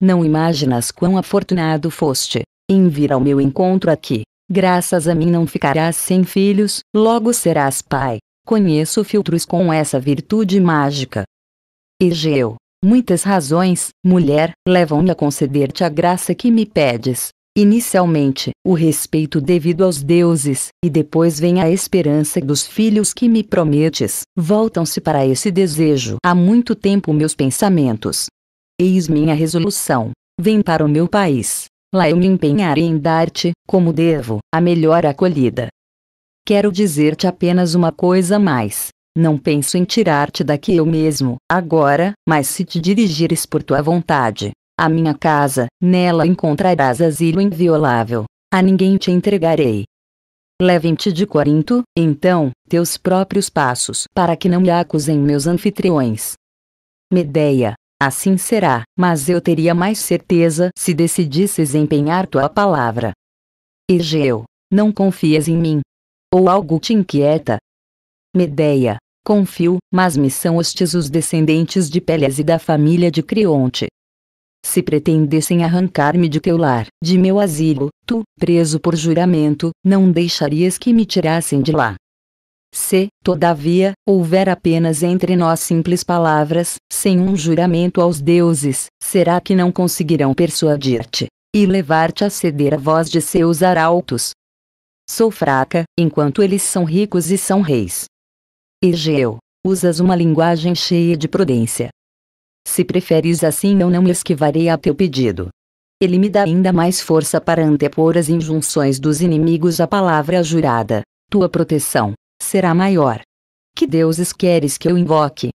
Não imaginas quão afortunado foste, em vir ao meu encontro aqui. Graças a mim não ficarás sem filhos, logo serás pai. Conheço filtros com essa virtude mágica. Egeu. Muitas razões, mulher, levam-me a conceder-te a graça que me pedes. Inicialmente, o respeito devido aos deuses, e depois vem a esperança dos filhos que me prometes. Voltam-se para esse desejo há muito tempo meus pensamentos. Eis minha resolução. Vem para o meu país. Lá eu me empenharei em dar-te, como devo, a melhor acolhida. Quero dizer-te apenas uma coisa mais. Não penso em tirar-te daqui eu mesmo, agora, mas se te dirigires por tua vontade, à minha casa, nela encontrarás asilo inviolável. A ninguém te entregarei. Levem-te de Corinto, então, teus próprios passos, para que não me acusem meus anfitriões. Medeia, assim será, mas eu teria mais certeza se decidisses empenhar tua palavra. Egeu, não confias em mim? Ou algo te inquieta? Medeia, confio, mas me são hostis os descendentes de Pélias e da família de Creonte. Se pretendessem arrancar-me de teu lar, de meu asilo, tu, preso por juramento, não deixarias que me tirassem de lá. Se, todavia, houver apenas entre nós simples palavras, sem um juramento aos deuses, será que não conseguirão persuadir-te e levar-te a ceder à voz de seus arautos? Sou fraca, enquanto eles são ricos e são reis. Egeu, usas uma linguagem cheia de prudência. Se preferes assim eu não me esquivarei a teu pedido. Ele me dá ainda mais força para antepor as injunções dos inimigos à palavra jurada. Tua proteção será maior. Que deuses queres que eu invoque?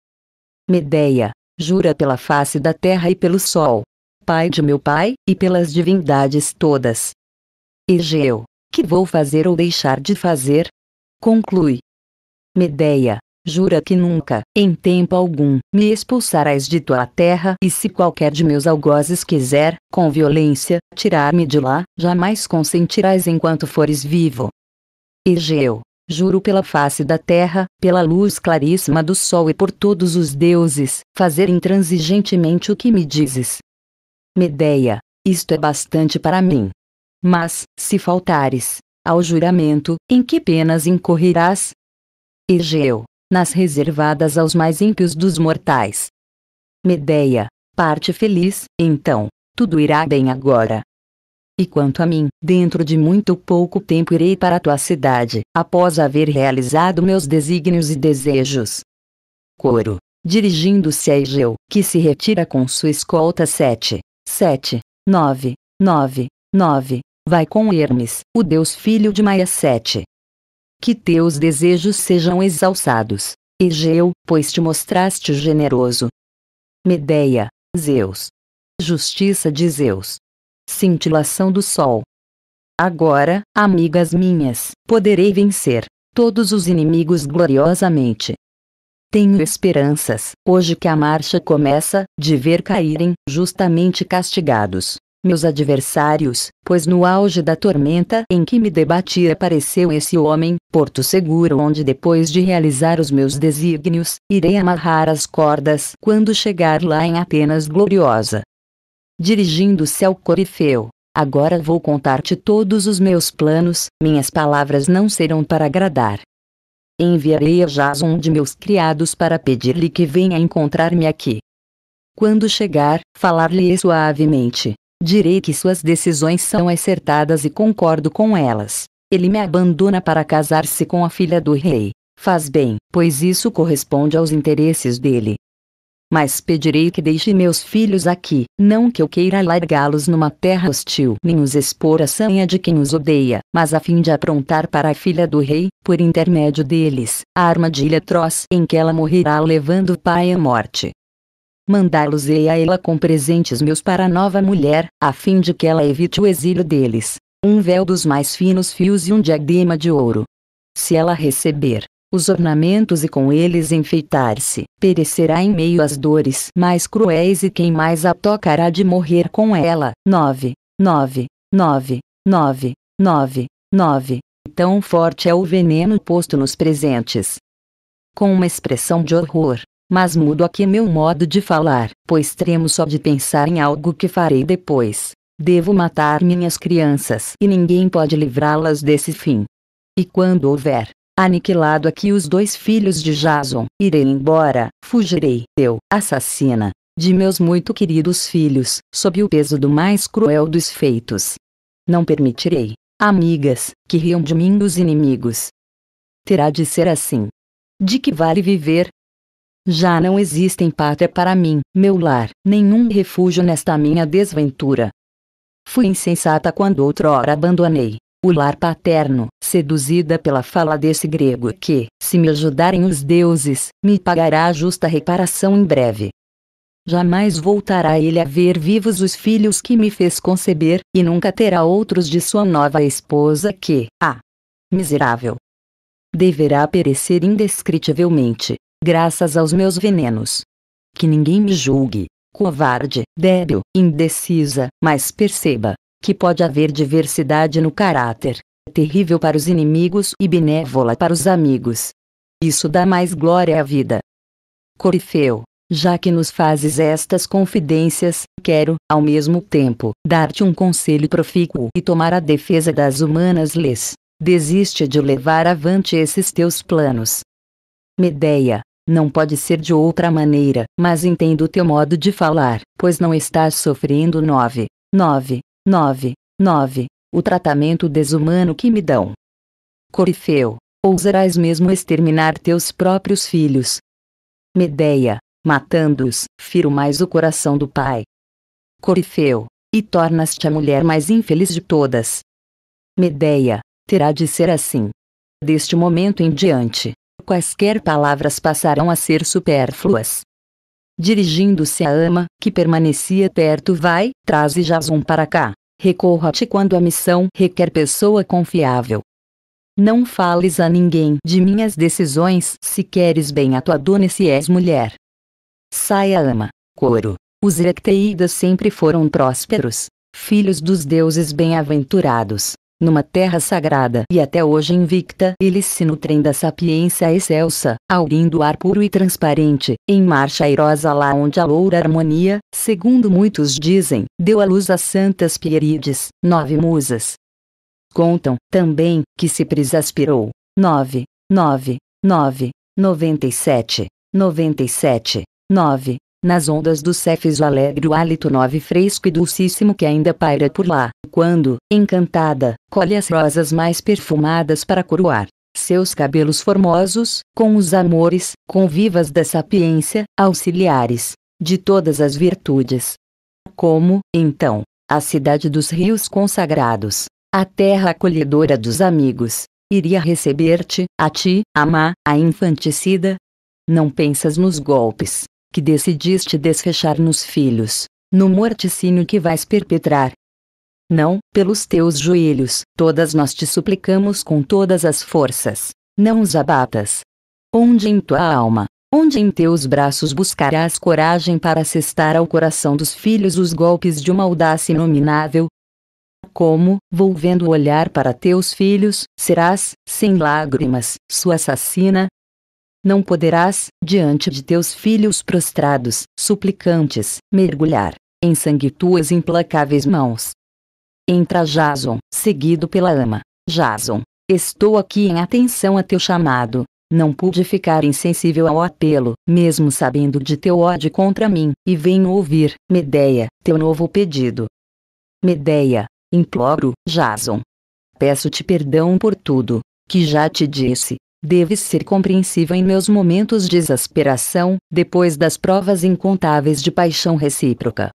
Medeia, jura pela face da terra e pelo sol, pai de meu pai, e pelas divindades todas. Egeu, que vou fazer ou deixar de fazer? Conclui, Medeia, jura que nunca, em tempo algum, me expulsarás de tua terra e se qualquer de meus algozes quiser, com violência, tirar-me de lá, jamais consentirás enquanto fores vivo. Egeu, juro pela face da terra, pela luz claríssima do sol e por todos os deuses, fazer intransigentemente o que me dizes. Medeia, isto é bastante para mim. Mas, se faltares, ao juramento, em que penas incorrerás, Egeu, nas reservadas aos mais ímpios dos mortais. Medeia, parte feliz, então, tudo irá bem agora. E quanto a mim, dentro de muito pouco tempo irei para tua cidade, após haver realizado meus desígnios e desejos. Coro, dirigindo-se a Egeu, que se retira com sua escolta sete, sete, nove, nove, nove, vai com Hermes, o deus filho de Maia sete que teus desejos sejam exalçados. Egeu, pois te mostraste generoso. Medeia, Zeus. Justiça de Zeus. Cintilação do Sol. Agora, amigas minhas, poderei vencer todos os inimigos gloriosamente. Tenho esperanças, hoje que a marcha começa, de ver caírem, justamente castigados, meus adversários, pois no auge da tormenta em que me debati apareceu esse homem, porto seguro onde depois de realizar os meus desígnios, irei amarrar as cordas quando chegar lá em Atenas gloriosa. Dirigindo-se ao Corifeu. Agora vou contar-te todos os meus planos, minhas palavras não serão para agradar. Enviarei a Jason de meus criados para pedir-lhe que venha encontrar-me aqui. Quando chegar, falar-lhe suavemente, Direi que suas decisões são acertadas e concordo com elas. Ele me abandona para casar-se com a filha do rei. Faz bem, pois isso corresponde aos interesses dele. Mas pedirei que deixe meus filhos aqui, não que eu queira largá-los numa terra hostil, nem os expor à sanha de quem os odeia, mas a fim de aprontar para a filha do rei, por intermédio deles, a armadilha atroz em que ela morrerá levando o pai à morte mandá-los-ei a ela com presentes meus para a nova mulher, a fim de que ela evite o exílio deles, um véu dos mais finos fios e um diadema de ouro. Se ela receber os ornamentos e com eles enfeitar-se, perecerá em meio às dores mais cruéis e quem mais a tocará de morrer com ela. 9, 9, 9, 9, 9, 9. Tão forte é o veneno posto nos presentes. Com uma expressão de horror, mas mudo aqui meu modo de falar, pois tremo só de pensar em algo que farei depois. Devo matar minhas crianças e ninguém pode livrá-las desse fim. E quando houver aniquilado aqui os dois filhos de Jason, irei embora, fugirei, eu, assassina, de meus muito queridos filhos, sob o peso do mais cruel dos feitos. Não permitirei, amigas, que riam de mim os inimigos. Terá de ser assim. De que vale viver, já não existem pátria para mim, meu lar, nenhum refúgio nesta minha desventura. Fui insensata quando outrora abandonei o lar paterno, seduzida pela fala desse grego que, se me ajudarem os deuses, me pagará a justa reparação em breve. Jamais voltará ele a ver vivos os filhos que me fez conceber, e nunca terá outros de sua nova esposa que, ah, miserável, deverá perecer indescritivelmente graças aos meus venenos. Que ninguém me julgue, covarde, débil, indecisa, mas perceba que pode haver diversidade no caráter, terrível para os inimigos e benévola para os amigos. Isso dá mais glória à vida. Corifeu, já que nos fazes estas confidências, quero, ao mesmo tempo, dar-te um conselho profícuo e tomar a defesa das humanas leis. Desiste de levar avante esses teus planos. Medeia, não pode ser de outra maneira, mas entendo o teu modo de falar, pois não estás sofrendo nove, nove, nove, nove, o tratamento desumano que me dão. Corifeu, ousarás mesmo exterminar teus próprios filhos. Medeia, matando-os, firo mais o coração do pai. Corifeu, e tornas-te a mulher mais infeliz de todas. Medeia, terá de ser assim. Deste momento em diante, quaisquer palavras passarão a ser supérfluas. Dirigindo-se a ama, que permanecia perto, vai, traze Jason para cá. Recorra-te quando a missão requer pessoa confiável. Não fales a ninguém de minhas decisões se queres bem a tua dona e se és mulher. Saia ama, coro. Os Erecteidas sempre foram prósperos, filhos dos deuses bem-aventurados numa terra sagrada e até hoje invicta, eles se nutrem da sapiência excelsa, aurindo ar puro e transparente, em marcha airosa lá onde a loura harmonia, segundo muitos dizem, deu à luz às santas Pierides, nove musas. Contam, também, que Cipris aspirou, nove, nove, nove, noventa e sete, noventa e sete, nove, nas ondas do Cefes o alegre o hálito nove fresco e dulcíssimo que ainda paira por lá, quando, encantada, colhe as rosas mais perfumadas para coroar seus cabelos formosos, com os amores, convivas da sapiência, auxiliares, de todas as virtudes. Como, então, a cidade dos rios consagrados, a terra acolhedora dos amigos, iria receber-te, a ti, amá, a infanticida? Não pensas nos golpes, que decidiste desfechar nos filhos, no morticínio que vais perpetrar. Não, pelos teus joelhos, todas nós te suplicamos com todas as forças, não os abatas. Onde em tua alma, onde em teus braços buscarás coragem para assestar ao coração dos filhos os golpes de uma audácia inominável? Como, volvendo o olhar para teus filhos, serás, sem lágrimas, sua assassina, não poderás, diante de teus filhos prostrados, suplicantes, mergulhar, em sangue tuas implacáveis mãos. Entra Jason, seguido pela ama. Jason, estou aqui em atenção a teu chamado. Não pude ficar insensível ao apelo, mesmo sabendo de teu ódio contra mim, e venho ouvir, Medeia, teu novo pedido. Medeia, imploro, Jason. Peço-te perdão por tudo que já te disse, deve ser compreensível em meus momentos de exasperação, depois das provas incontáveis de paixão recíproca.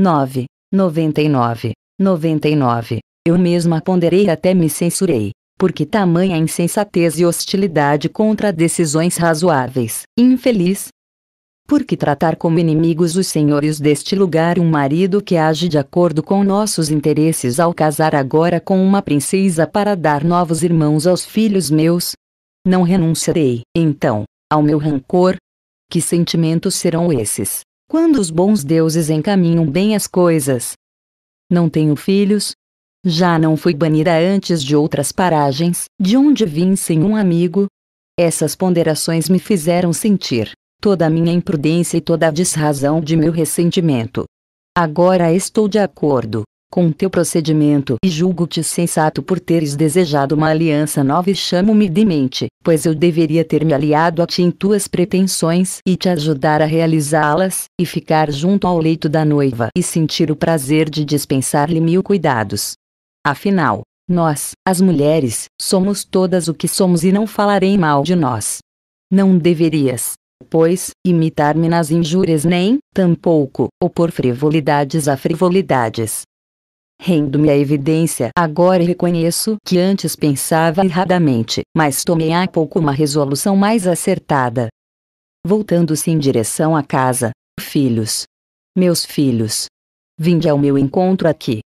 9. 99. 99. Eu mesma ponderei até me censurei. Porque tamanha insensatez e hostilidade contra decisões razoáveis, infeliz, por que tratar como inimigos os senhores deste lugar um marido que age de acordo com nossos interesses ao casar agora com uma princesa para dar novos irmãos aos filhos meus, não renunciarei, então, ao meu rancor. Que sentimentos serão esses? Quando os bons deuses encaminham bem as coisas. Não tenho filhos. Já não fui banida antes de outras paragens, de onde vim sem um amigo. Essas ponderações me fizeram sentir toda a minha imprudência e toda a desrazão de meu ressentimento. Agora estou de acordo com o teu procedimento e julgo-te sensato por teres desejado uma aliança nova e chamo-me demente, pois eu deveria ter me aliado a ti em tuas pretensões e te ajudar a realizá-las, e ficar junto ao leito da noiva e sentir o prazer de dispensar-lhe mil cuidados. Afinal, nós, as mulheres, somos todas o que somos e não falarei mal de nós. Não deverias, pois, imitar-me nas injúrias nem, tampouco, opor frivolidades a frivolidades, Rendo-me à evidência. Agora reconheço que antes pensava erradamente, mas tomei há pouco uma resolução mais acertada. Voltando-se em direção à casa, filhos. Meus filhos. Vinde ao meu encontro aqui.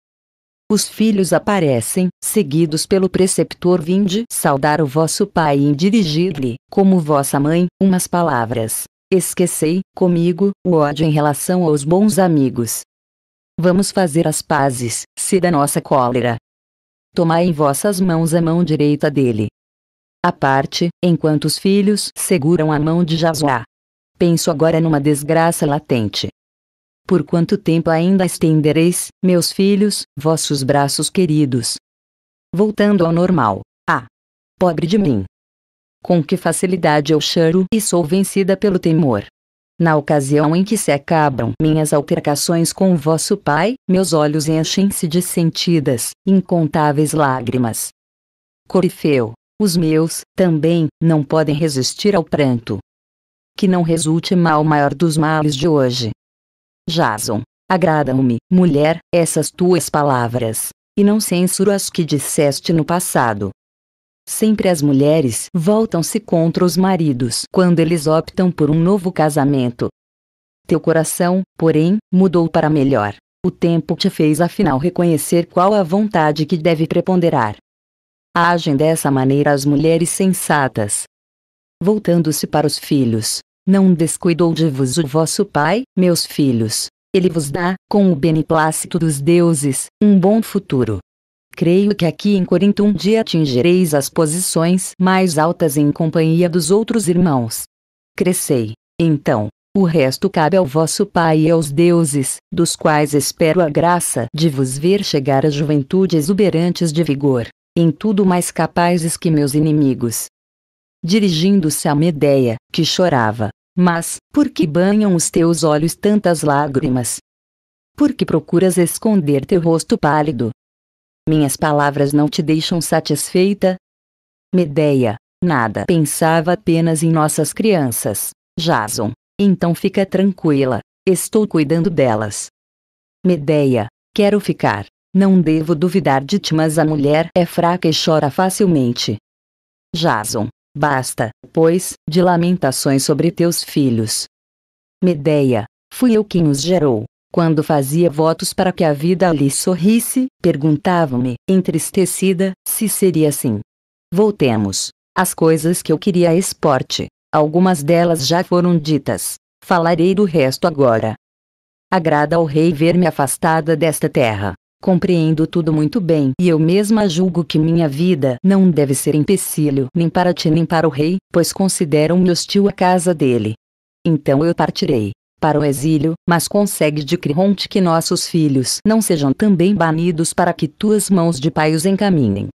Os filhos aparecem, seguidos pelo preceptor vinde saudar o vosso pai e dirigir-lhe, como vossa mãe, umas palavras. Esquecei, comigo, o ódio em relação aos bons amigos, Vamos fazer as pazes, se da nossa cólera. Tomai em vossas mãos a mão direita dele. A parte, enquanto os filhos seguram a mão de Jazoá. Penso agora numa desgraça latente. Por quanto tempo ainda estendereis, meus filhos, vossos braços queridos? Voltando ao normal. Ah! Pobre de mim! Com que facilidade eu choro e sou vencida pelo temor. Na ocasião em que se acabam minhas altercações com vosso pai, meus olhos enchem-se de sentidas, incontáveis lágrimas. Corifeu, os meus, também, não podem resistir ao pranto. Que não resulte mal maior dos males de hoje. Jason, agradam-me, mulher, essas tuas palavras, e não censuro as que disseste no passado. Sempre as mulheres voltam-se contra os maridos quando eles optam por um novo casamento. Teu coração, porém, mudou para melhor. O tempo te fez afinal reconhecer qual a vontade que deve preponderar. Agem dessa maneira as mulheres sensatas. Voltando-se para os filhos, não descuidou de vos o vosso Pai, meus filhos. Ele vos dá, com o beneplácito dos deuses, um bom futuro. Creio que aqui em Corinto um dia atingireis as posições mais altas em companhia dos outros irmãos. Crescei, então, o resto cabe ao vosso Pai e aos deuses, dos quais espero a graça de vos ver chegar à juventude exuberantes de vigor, em tudo mais capazes que meus inimigos. Dirigindo-se a Medeia, que chorava, mas, por que banham os teus olhos tantas lágrimas? Por que procuras esconder teu rosto pálido? Minhas palavras não te deixam satisfeita? Medeia, nada. Pensava apenas em nossas crianças. Jason, então fica tranquila. Estou cuidando delas. Medeia, quero ficar. Não devo duvidar de ti, mas a mulher é fraca e chora facilmente. Jason, basta, pois, de lamentações sobre teus filhos. Medeia, fui eu quem os gerou. Quando fazia votos para que a vida lhe sorrisse, perguntava me entristecida, se seria assim. Voltemos. As coisas que eu queria é esporte. Algumas delas já foram ditas. Falarei do resto agora. Agrada ao rei ver-me afastada desta terra. Compreendo tudo muito bem e eu mesma julgo que minha vida não deve ser empecilho nem para ti nem para o rei, pois consideram-me hostil à casa dele. Então eu partirei para o exílio, mas consegue de Cronte que nossos filhos não sejam também banidos para que tuas mãos de pai os encaminhem.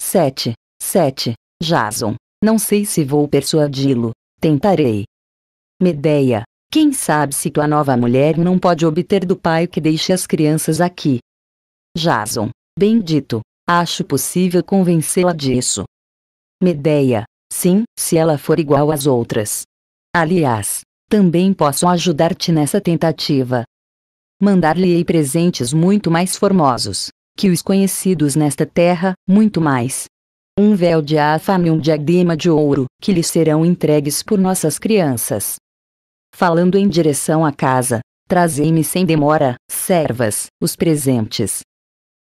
7. 7. Jason. Não sei se vou persuadi-lo. Tentarei. Medeia. Quem sabe se tua nova mulher não pode obter do pai que deixe as crianças aqui. Jason. Bendito. Acho possível convencê-la disso. Medeia. Sim, se ela for igual às outras. Aliás, também posso ajudar-te nessa tentativa. Mandar-lhe-ei presentes muito mais formosos que os conhecidos nesta terra, muito mais. Um véu de áfame e um diadema de ouro, que lhe serão entregues por nossas crianças. Falando em direção à casa, trazei-me sem demora, servas, os presentes.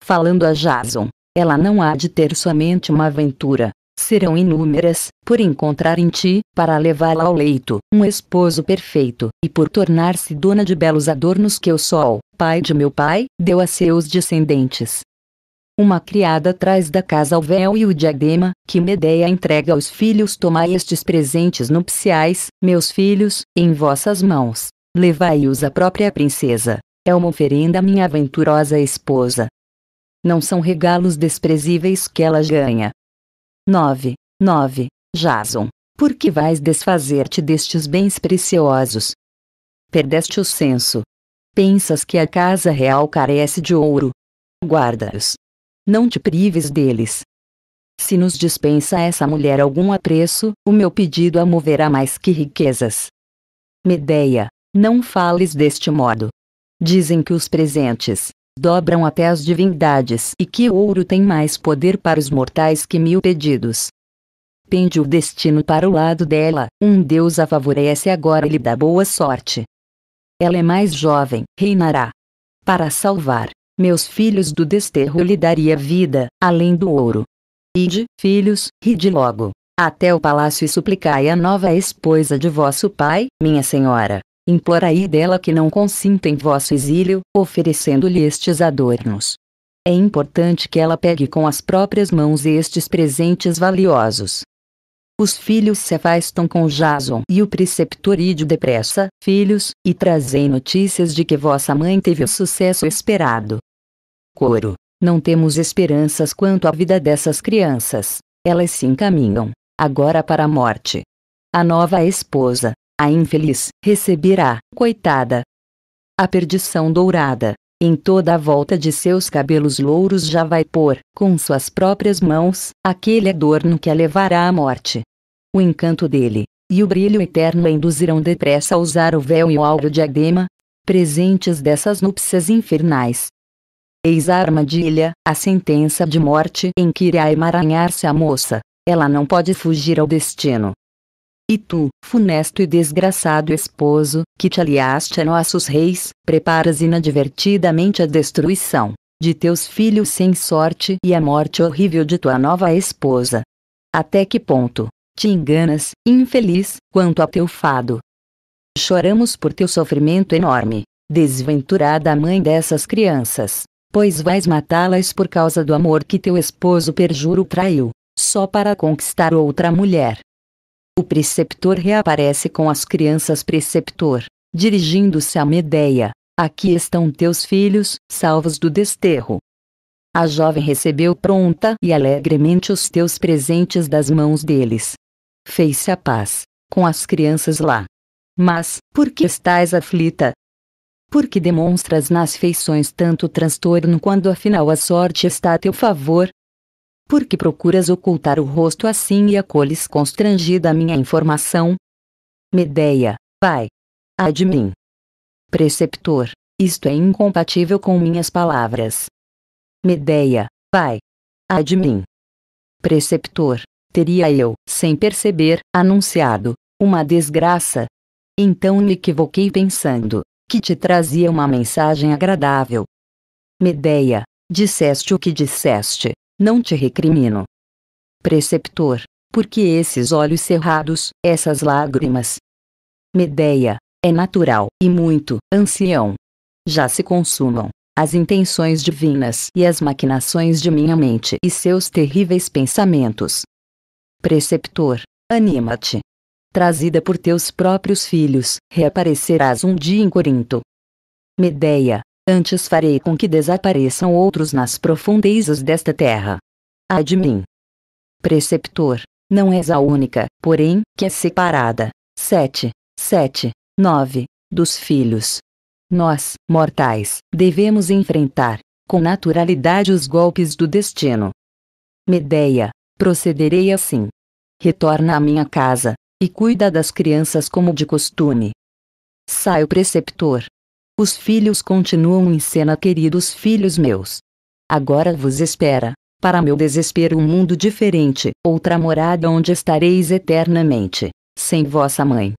Falando a Jason, ela não há de ter somente uma aventura, serão inúmeras, por encontrar em ti, para levá-la ao leito, um esposo perfeito, e por tornar-se dona de belos adornos que o sol, pai de meu pai, deu a seus descendentes. Uma criada traz da casa o véu e o diadema, que Medeia entrega aos filhos. Tomai estes presentes nupciais, meus filhos, em vossas mãos. Levai-os à própria princesa. É uma oferenda à minha aventurosa esposa. Não são regalos desprezíveis que ela ganha, 9, 9, Jason, por que vais desfazer-te destes bens preciosos? Perdeste o senso. Pensas que a casa real carece de ouro. Guarda-os. Não te prives deles. Se nos dispensa essa mulher algum apreço, o meu pedido a moverá mais que riquezas. Medeia, não fales deste modo. Dizem que os presentes, dobram até as divindades e que o ouro tem mais poder para os mortais que mil pedidos. Pende o destino para o lado dela, um deus a favorece agora e lhe dá boa sorte. Ela é mais jovem, reinará. Para salvar meus filhos do desterro lhe daria vida, além do ouro. Ide, filhos, ride logo, até o palácio e suplicai a nova esposa de vosso pai, minha senhora, implorai dela que não consinta em vosso exílio, oferecendo-lhe estes adornos. É importante que ela pegue com as próprias mãos estes presentes valiosos. Os filhos se afastam com Jason e o preceptor ide depressa, filhos, e trazei notícias de que vossa mãe teve o sucesso esperado. Coro. Não temos esperanças quanto à vida dessas crianças. Elas se encaminham, agora para a morte. A nova esposa, a infeliz receberá, coitada, a perdição dourada. Em toda a volta de seus cabelos louros já vai pôr, com suas próprias mãos, aquele adorno que a levará à morte. O encanto dele, e o brilho eterno a induzirão depressa a usar o véu e o auro diadema, presentes dessas núpcias infernais. Eis a armadilha, a sentença de morte em que irá emaranhar-se a moça. Ela não pode fugir ao destino, e tu, funesto e desgraçado esposo, que te aliaste a nossos reis, preparas inadvertidamente a destruição de teus filhos sem sorte e a morte horrível de tua nova esposa. Até que ponto te enganas, infeliz, quanto a teu fado? Choramos por teu sofrimento enorme, desventurada mãe dessas crianças, pois vais matá-las por causa do amor que teu esposo perjuro traiu, só para conquistar outra mulher. O preceptor reaparece com as crianças preceptor, dirigindo-se a Medeia. Aqui estão teus filhos, salvos do desterro. A jovem recebeu pronta e alegremente os teus presentes das mãos deles. Fez-se a paz com as crianças lá. Mas, por que estás aflita? Por que demonstras nas feições tanto transtorno quando afinal a sorte está a teu favor? Por que procuras ocultar o rosto assim e acolhes constrangida a minha informação? Medeia, vai. Admin. mim. Preceptor, isto é incompatível com minhas palavras. Medeia, vai. Admin. mim. Preceptor, teria eu, sem perceber, anunciado uma desgraça? Então me equivoquei pensando que te trazia uma mensagem agradável. Medeia, disseste o que disseste, não te recrimino. Preceptor, porque esses olhos cerrados, essas lágrimas? Medeia, é natural e muito, ancião. Já se consumam as intenções divinas e as maquinações de minha mente e seus terríveis pensamentos. Preceptor, anima-te. Trazida por teus próprios filhos, reaparecerás um dia em Corinto. Medeia, Antes farei com que desapareçam outros nas profundezas desta terra. Admin. Preceptor, não és a única, porém, que é separada. 7, 7, 9, dos filhos. Nós, mortais, devemos enfrentar, com naturalidade os golpes do destino. Medeia, procederei assim. Retorna à minha casa, e cuida das crianças como de costume. Sai o preceptor, os filhos continuam em cena, queridos filhos meus. Agora vos espera, para meu desespero, um mundo diferente, outra morada onde estareis eternamente, sem vossa mãe.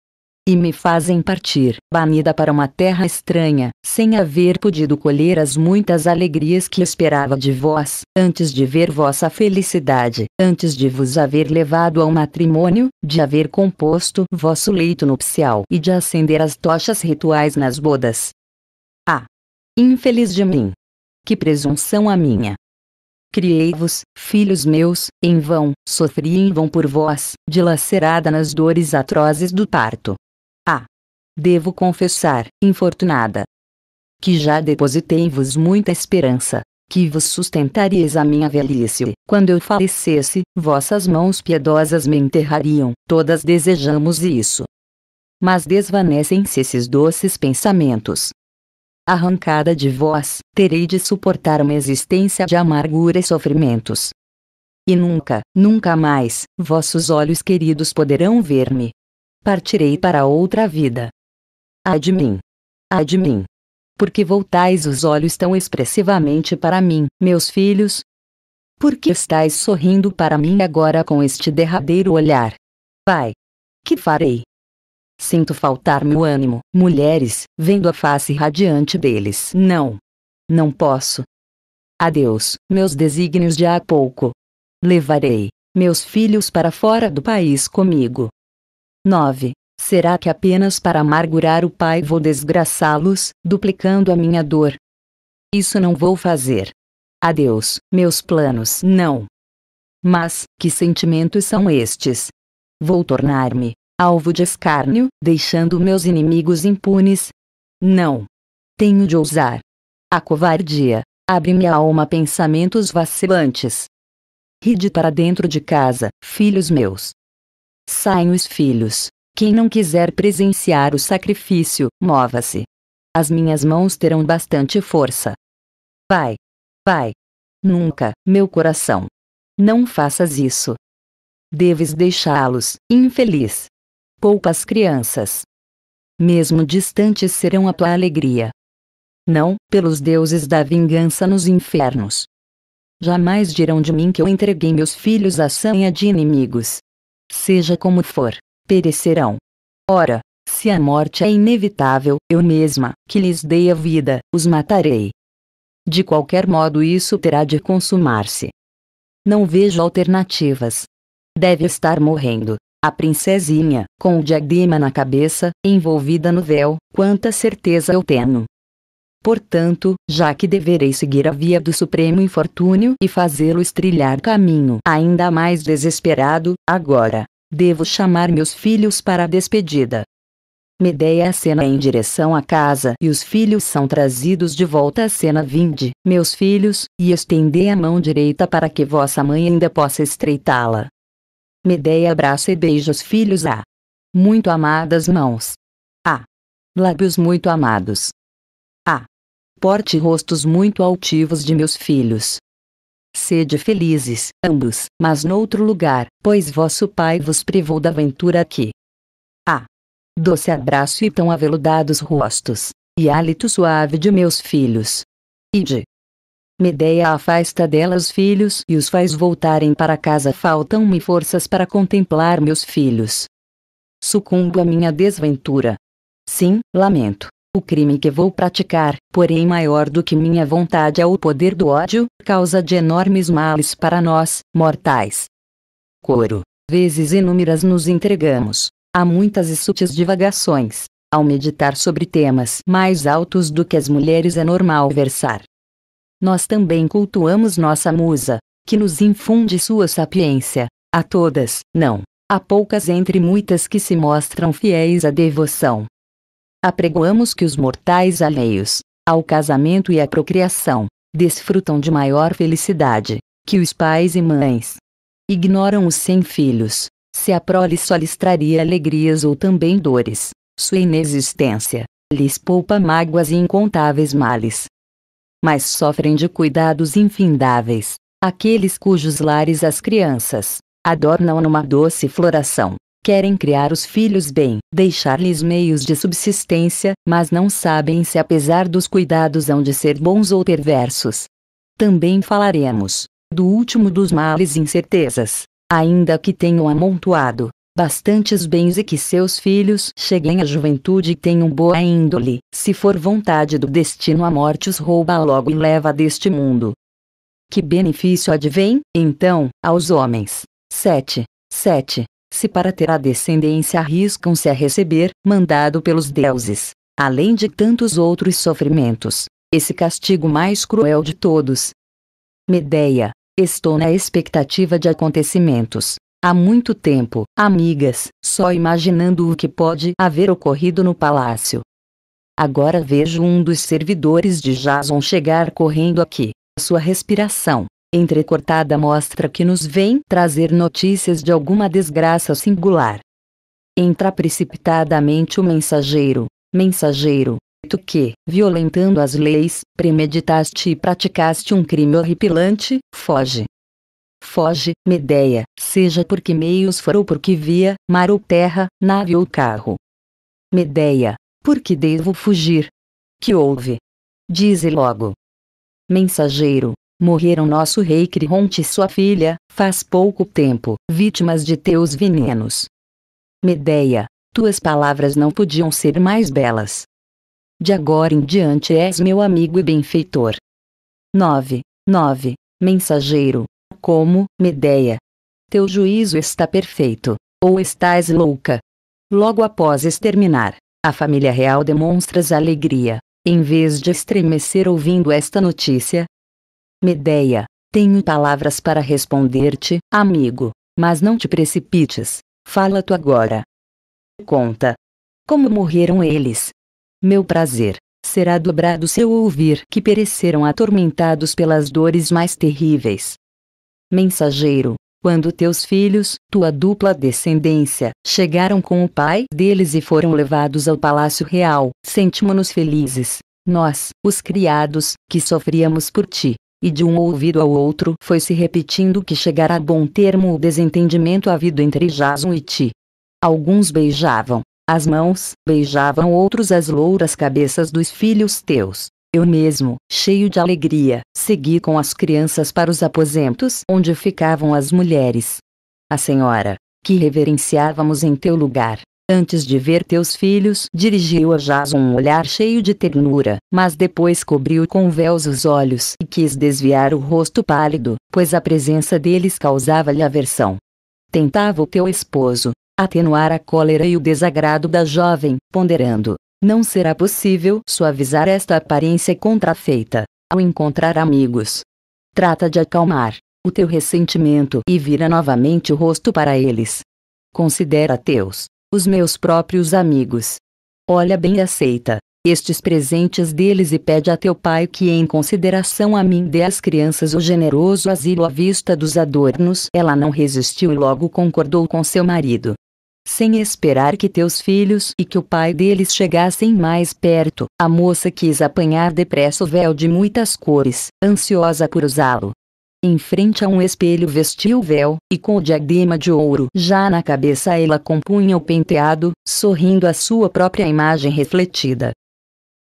E me fazem partir, banida para uma terra estranha, sem haver podido colher as muitas alegrias que esperava de vós, antes de ver vossa felicidade, antes de vos haver levado ao matrimônio, de haver composto vosso leito nupcial e de acender as tochas rituais nas bodas. Infeliz de mim! Que presunção a minha! Criei-vos, filhos meus, em vão, sofri em vão por vós, dilacerada nas dores atrozes do parto. Ah! Devo confessar, infortunada, que já depositei-vos muita esperança, que vos sustentaríeis a minha velhice. Quando eu falecesse, vossas mãos piedosas me enterrariam, todas desejamos isso. Mas desvanecem-se esses doces pensamentos, arrancada de vós, terei de suportar uma existência de amargura e sofrimentos. E nunca, nunca mais, vossos olhos queridos poderão ver-me. Partirei para outra vida. Ai de mim! Ai de mim! Porque voltais os olhos tão expressivamente para mim, meus filhos? Porque estáis sorrindo para mim agora com este derradeiro olhar? Pai! Que farei? Sinto faltar-me o ânimo. Mulheres, vendo a face radiante deles. Não. Não posso. Adeus, meus desígnios de há pouco. Levarei meus filhos para fora do país comigo. 9. Será que apenas para amargurar o pai vou desgraçá-los, duplicando a minha dor? Isso não vou fazer. Adeus, meus planos não. Mas, que sentimentos são estes? Vou tornar-me alvo de escárnio, deixando meus inimigos impunes? Não. Tenho de ousar. A covardia abre minha alma a pensamentos vacilantes. Ride para dentro de casa, filhos meus. Saem os filhos. Quem não quiser presenciar o sacrifício, mova-se. As minhas mãos terão bastante força. Pai. Pai. Nunca, meu coração. Não faças isso. Deves deixá-los, infeliz poupa as crianças. Mesmo distantes serão a tua alegria. Não, pelos deuses da vingança nos infernos. Jamais dirão de mim que eu entreguei meus filhos à sanha de inimigos. Seja como for, perecerão. Ora, se a morte é inevitável, eu mesma, que lhes dei a vida, os matarei. De qualquer modo, isso terá de consumar-se. Não vejo alternativas. Deve estar morrendo. A princesinha, com o diadema na cabeça, envolvida no véu, quanta certeza eu tenho. Portanto, já que deverei seguir a via do supremo infortúnio e fazê lo estrilhar caminho ainda mais desesperado, agora, devo chamar meus filhos para a despedida. Medeia acena em direção à casa e os filhos são trazidos de volta à cena. Vinde, meus filhos, e estendei a mão direita para que vossa mãe ainda possa estreitá-la. Medeia abraça e beija os filhos a muito amadas mãos. A lábios muito amados. A porte rostos muito altivos de meus filhos. Sede felizes, ambos, mas noutro lugar, pois vosso Pai vos privou da ventura aqui. A doce abraço e tão aveludados rostos, e hálito suave de meus filhos. Ide, Medeia afasta dela os filhos e os faz voltarem para casa. Faltam-me forças para contemplar meus filhos. Sucumbo à minha desventura. Sim, lamento. O crime que vou praticar, porém maior do que minha vontade é o poder do ódio, causa de enormes males para nós, mortais. Coro. Vezes inúmeras nos entregamos Há muitas e sutis divagações. Ao meditar sobre temas mais altos do que as mulheres é normal versar nós também cultuamos nossa musa, que nos infunde sua sapiência. A todas, não, a poucas entre muitas que se mostram fiéis à devoção. Apregoamos que os mortais alheios ao casamento e à procriação desfrutam de maior felicidade que os pais e mães. Ignoram os sem filhos, se a prole só lhes traria alegrias ou também dores, sua inexistência lhes poupa mágoas e incontáveis males mas sofrem de cuidados infindáveis, aqueles cujos lares as crianças adornam numa doce floração. Querem criar os filhos bem, deixar-lhes meios de subsistência, mas não sabem se apesar dos cuidados hão de ser bons ou perversos. Também falaremos do último dos males incertezas, ainda que tenham amontoado bastantes bens e que seus filhos cheguem à juventude e tenham boa índole, se for vontade do destino a morte os rouba logo e leva deste mundo. Que benefício advém, então, aos homens? 7. 7. Se para ter a descendência arriscam-se a receber, mandado pelos deuses, além de tantos outros sofrimentos, esse castigo mais cruel de todos. Medeia, estou na expectativa de acontecimentos Há muito tempo, amigas, só imaginando o que pode haver ocorrido no palácio. Agora vejo um dos servidores de Jason chegar correndo aqui. Sua respiração, entrecortada, mostra que nos vem trazer notícias de alguma desgraça singular. Entra precipitadamente o mensageiro. Mensageiro, tu que, violentando as leis, premeditaste e praticaste um crime horripilante, foge, Foge, Medeia, seja por que meios for ou por que via, mar ou terra, nave ou carro. Medeia, por que devo fugir? Que houve? Dize logo. Mensageiro, morreram nosso rei Crionte e sua filha, faz pouco tempo, vítimas de teus venenos. Medeia, tuas palavras não podiam ser mais belas. De agora em diante és meu amigo e benfeitor. 9. 9. Mensageiro, como Medeia. Teu juízo está perfeito, ou estás louca. Logo após exterminar a família real, demonstras alegria, em vez de estremecer ouvindo esta notícia. Medeia, tenho palavras para responder-te, amigo, mas não te precipites. Fala tu agora. Conta. Como morreram eles? Meu prazer será dobrado se eu ouvir que pereceram atormentados pelas dores mais terríveis. Mensageiro, quando teus filhos, tua dupla descendência, chegaram com o pai deles e foram levados ao palácio real, sentimos-nos felizes. Nós, os criados, que sofríamos por ti. E de um ouvido ao outro foi se repetindo que chegará a bom termo o desentendimento havido entre Jason e ti. Alguns beijavam as mãos, beijavam outros as louras cabeças dos filhos teus, eu mesmo, cheio de alegria, segui com as crianças para os aposentos onde ficavam as mulheres. A senhora, que reverenciávamos em teu lugar, antes de ver teus filhos, dirigiu a Jaz um olhar cheio de ternura, mas depois cobriu com véus os olhos e quis desviar o rosto pálido, pois a presença deles causava-lhe aversão. Tentava o teu esposo atenuar a cólera e o desagrado da jovem, ponderando: não será possível suavizar esta aparência contrafeita. Ao encontrar amigos, trata de acalmar o teu ressentimento e vira novamente o rosto para eles. Considera teus os meus próprios amigos. Olha bem e aceita estes presentes deles e pede a teu pai que em consideração a mim dê às crianças o generoso asilo à vista dos adornos. Ela não resistiu e logo concordou com seu marido sem esperar que teus filhos e que o pai deles chegassem mais perto. A moça quis apanhar depressa o véu de muitas cores, ansiosa por usá-lo. Em frente a um espelho vestiu o véu, e com o diadema de ouro já na cabeça ela compunha o penteado, sorrindo à sua própria imagem refletida.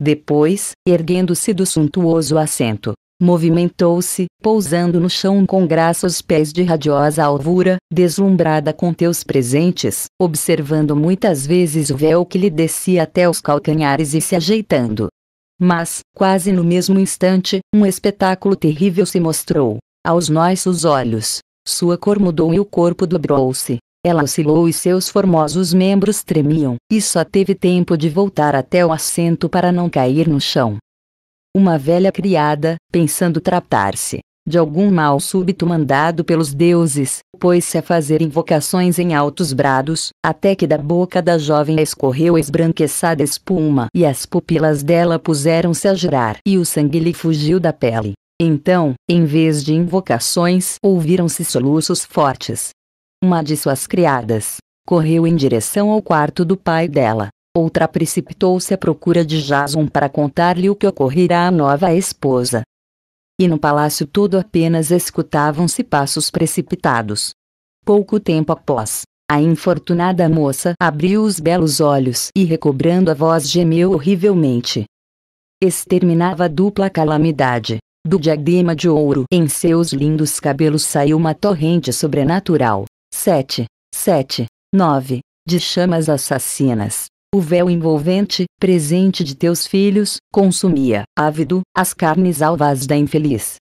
Depois, erguendo-se do suntuoso assento, Movimentou-se, pousando no chão com graça os pés de radiosa alvura, deslumbrada com teus presentes, observando muitas vezes o véu que lhe descia até os calcanhares e se ajeitando. Mas, quase no mesmo instante, um espetáculo terrível se mostrou. Aos nossos olhos, sua cor mudou e o corpo dobrou-se. Ela oscilou e seus formosos membros tremiam, e só teve tempo de voltar até o assento para não cair no chão. Uma velha criada, pensando tratar-se de algum mal súbito mandado pelos deuses, pôs-se a fazer invocações em altos brados, até que da boca da jovem escorreu esbranquecida espuma e as pupilas dela puseram-se a girar e o sangue lhe fugiu da pele. Então, em vez de invocações, ouviram-se soluços fortes. Uma de suas criadas correu em direção ao quarto do pai dela, Outra precipitou-se à procura de Jason para contar-lhe o que ocorrerá à nova esposa. E no palácio todo apenas escutavam-se passos precipitados. Pouco tempo após, a infortunada moça abriu os belos olhos e recobrando a voz gemeu horrivelmente. Exterminava a dupla calamidade. Do diadema de ouro em seus lindos cabelos saiu uma torrente sobrenatural. 7, 7, 9, de chamas assassinas o véu envolvente, presente de teus filhos, consumia, ávido, as carnes alvas da infeliz.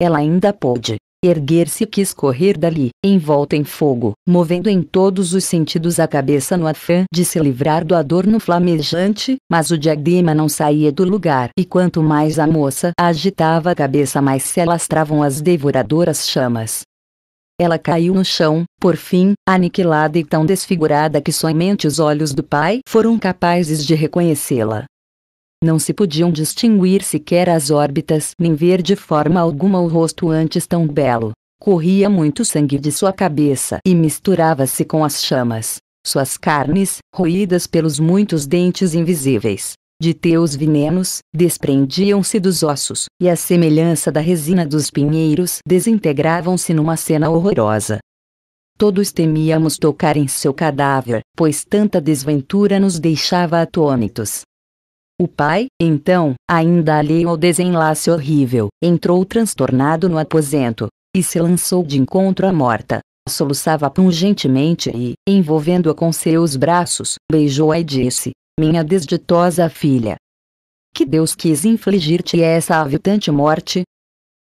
Ela ainda pôde erguer-se e quis correr dali, envolta em fogo, movendo em todos os sentidos a cabeça no afã de se livrar do adorno flamejante, mas o diadema não saía do lugar e quanto mais a moça agitava a cabeça mais se alastravam as devoradoras chamas. Ela caiu no chão, por fim, aniquilada e tão desfigurada que somente os olhos do pai foram capazes de reconhecê-la. Não se podiam distinguir sequer as órbitas nem ver de forma alguma o rosto antes tão belo. Corria muito sangue de sua cabeça e misturava-se com as chamas. Suas carnes, roídas pelos muitos dentes invisíveis, de teus venenos, desprendiam-se dos ossos, e à semelhança da resina dos pinheiros desintegravam-se numa cena horrorosa. Todos temíamos tocar em seu cadáver, pois tanta desventura nos deixava atônitos. O pai, então, ainda alheio ao desenlace horrível, entrou transtornado no aposento, e se lançou de encontro à morta. Soluçava pungentemente e, envolvendo-a com seus braços, beijou-a e disse: minha desditosa filha. Que Deus quis infligir-te essa aviltante morte?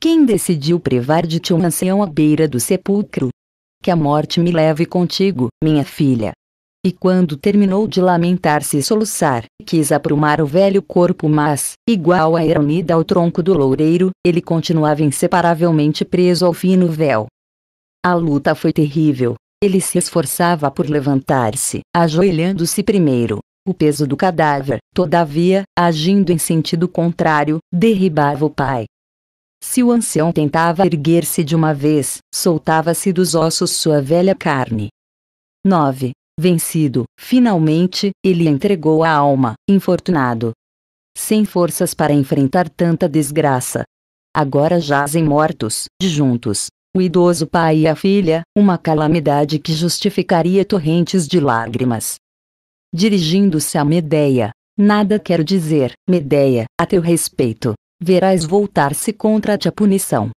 Quem decidiu privar de ti um ancião à beira do sepulcro? Que a morte me leve contigo, minha filha. E quando terminou de lamentar-se e soluçar, quis aprumar o velho corpo, mas, igual a Eronida ao tronco do loureiro, ele continuava inseparavelmente preso ao fino véu. A luta foi terrível. Ele se esforçava por levantar-se, ajoelhando-se primeiro, o peso do cadáver, todavia, agindo em sentido contrário, derribava o pai. Se o ancião tentava erguer-se de uma vez, soltava-se dos ossos sua velha carne. 9. Vencido, finalmente, ele entregou a alma, infortunado. Sem forças para enfrentar tanta desgraça. Agora jazem mortos, juntos, o idoso pai e a filha, uma calamidade que justificaria torrentes de lágrimas dirigindo-se a Medeia. Nada quero dizer, Medeia, a teu respeito. Verás voltar-se contra ti a punição.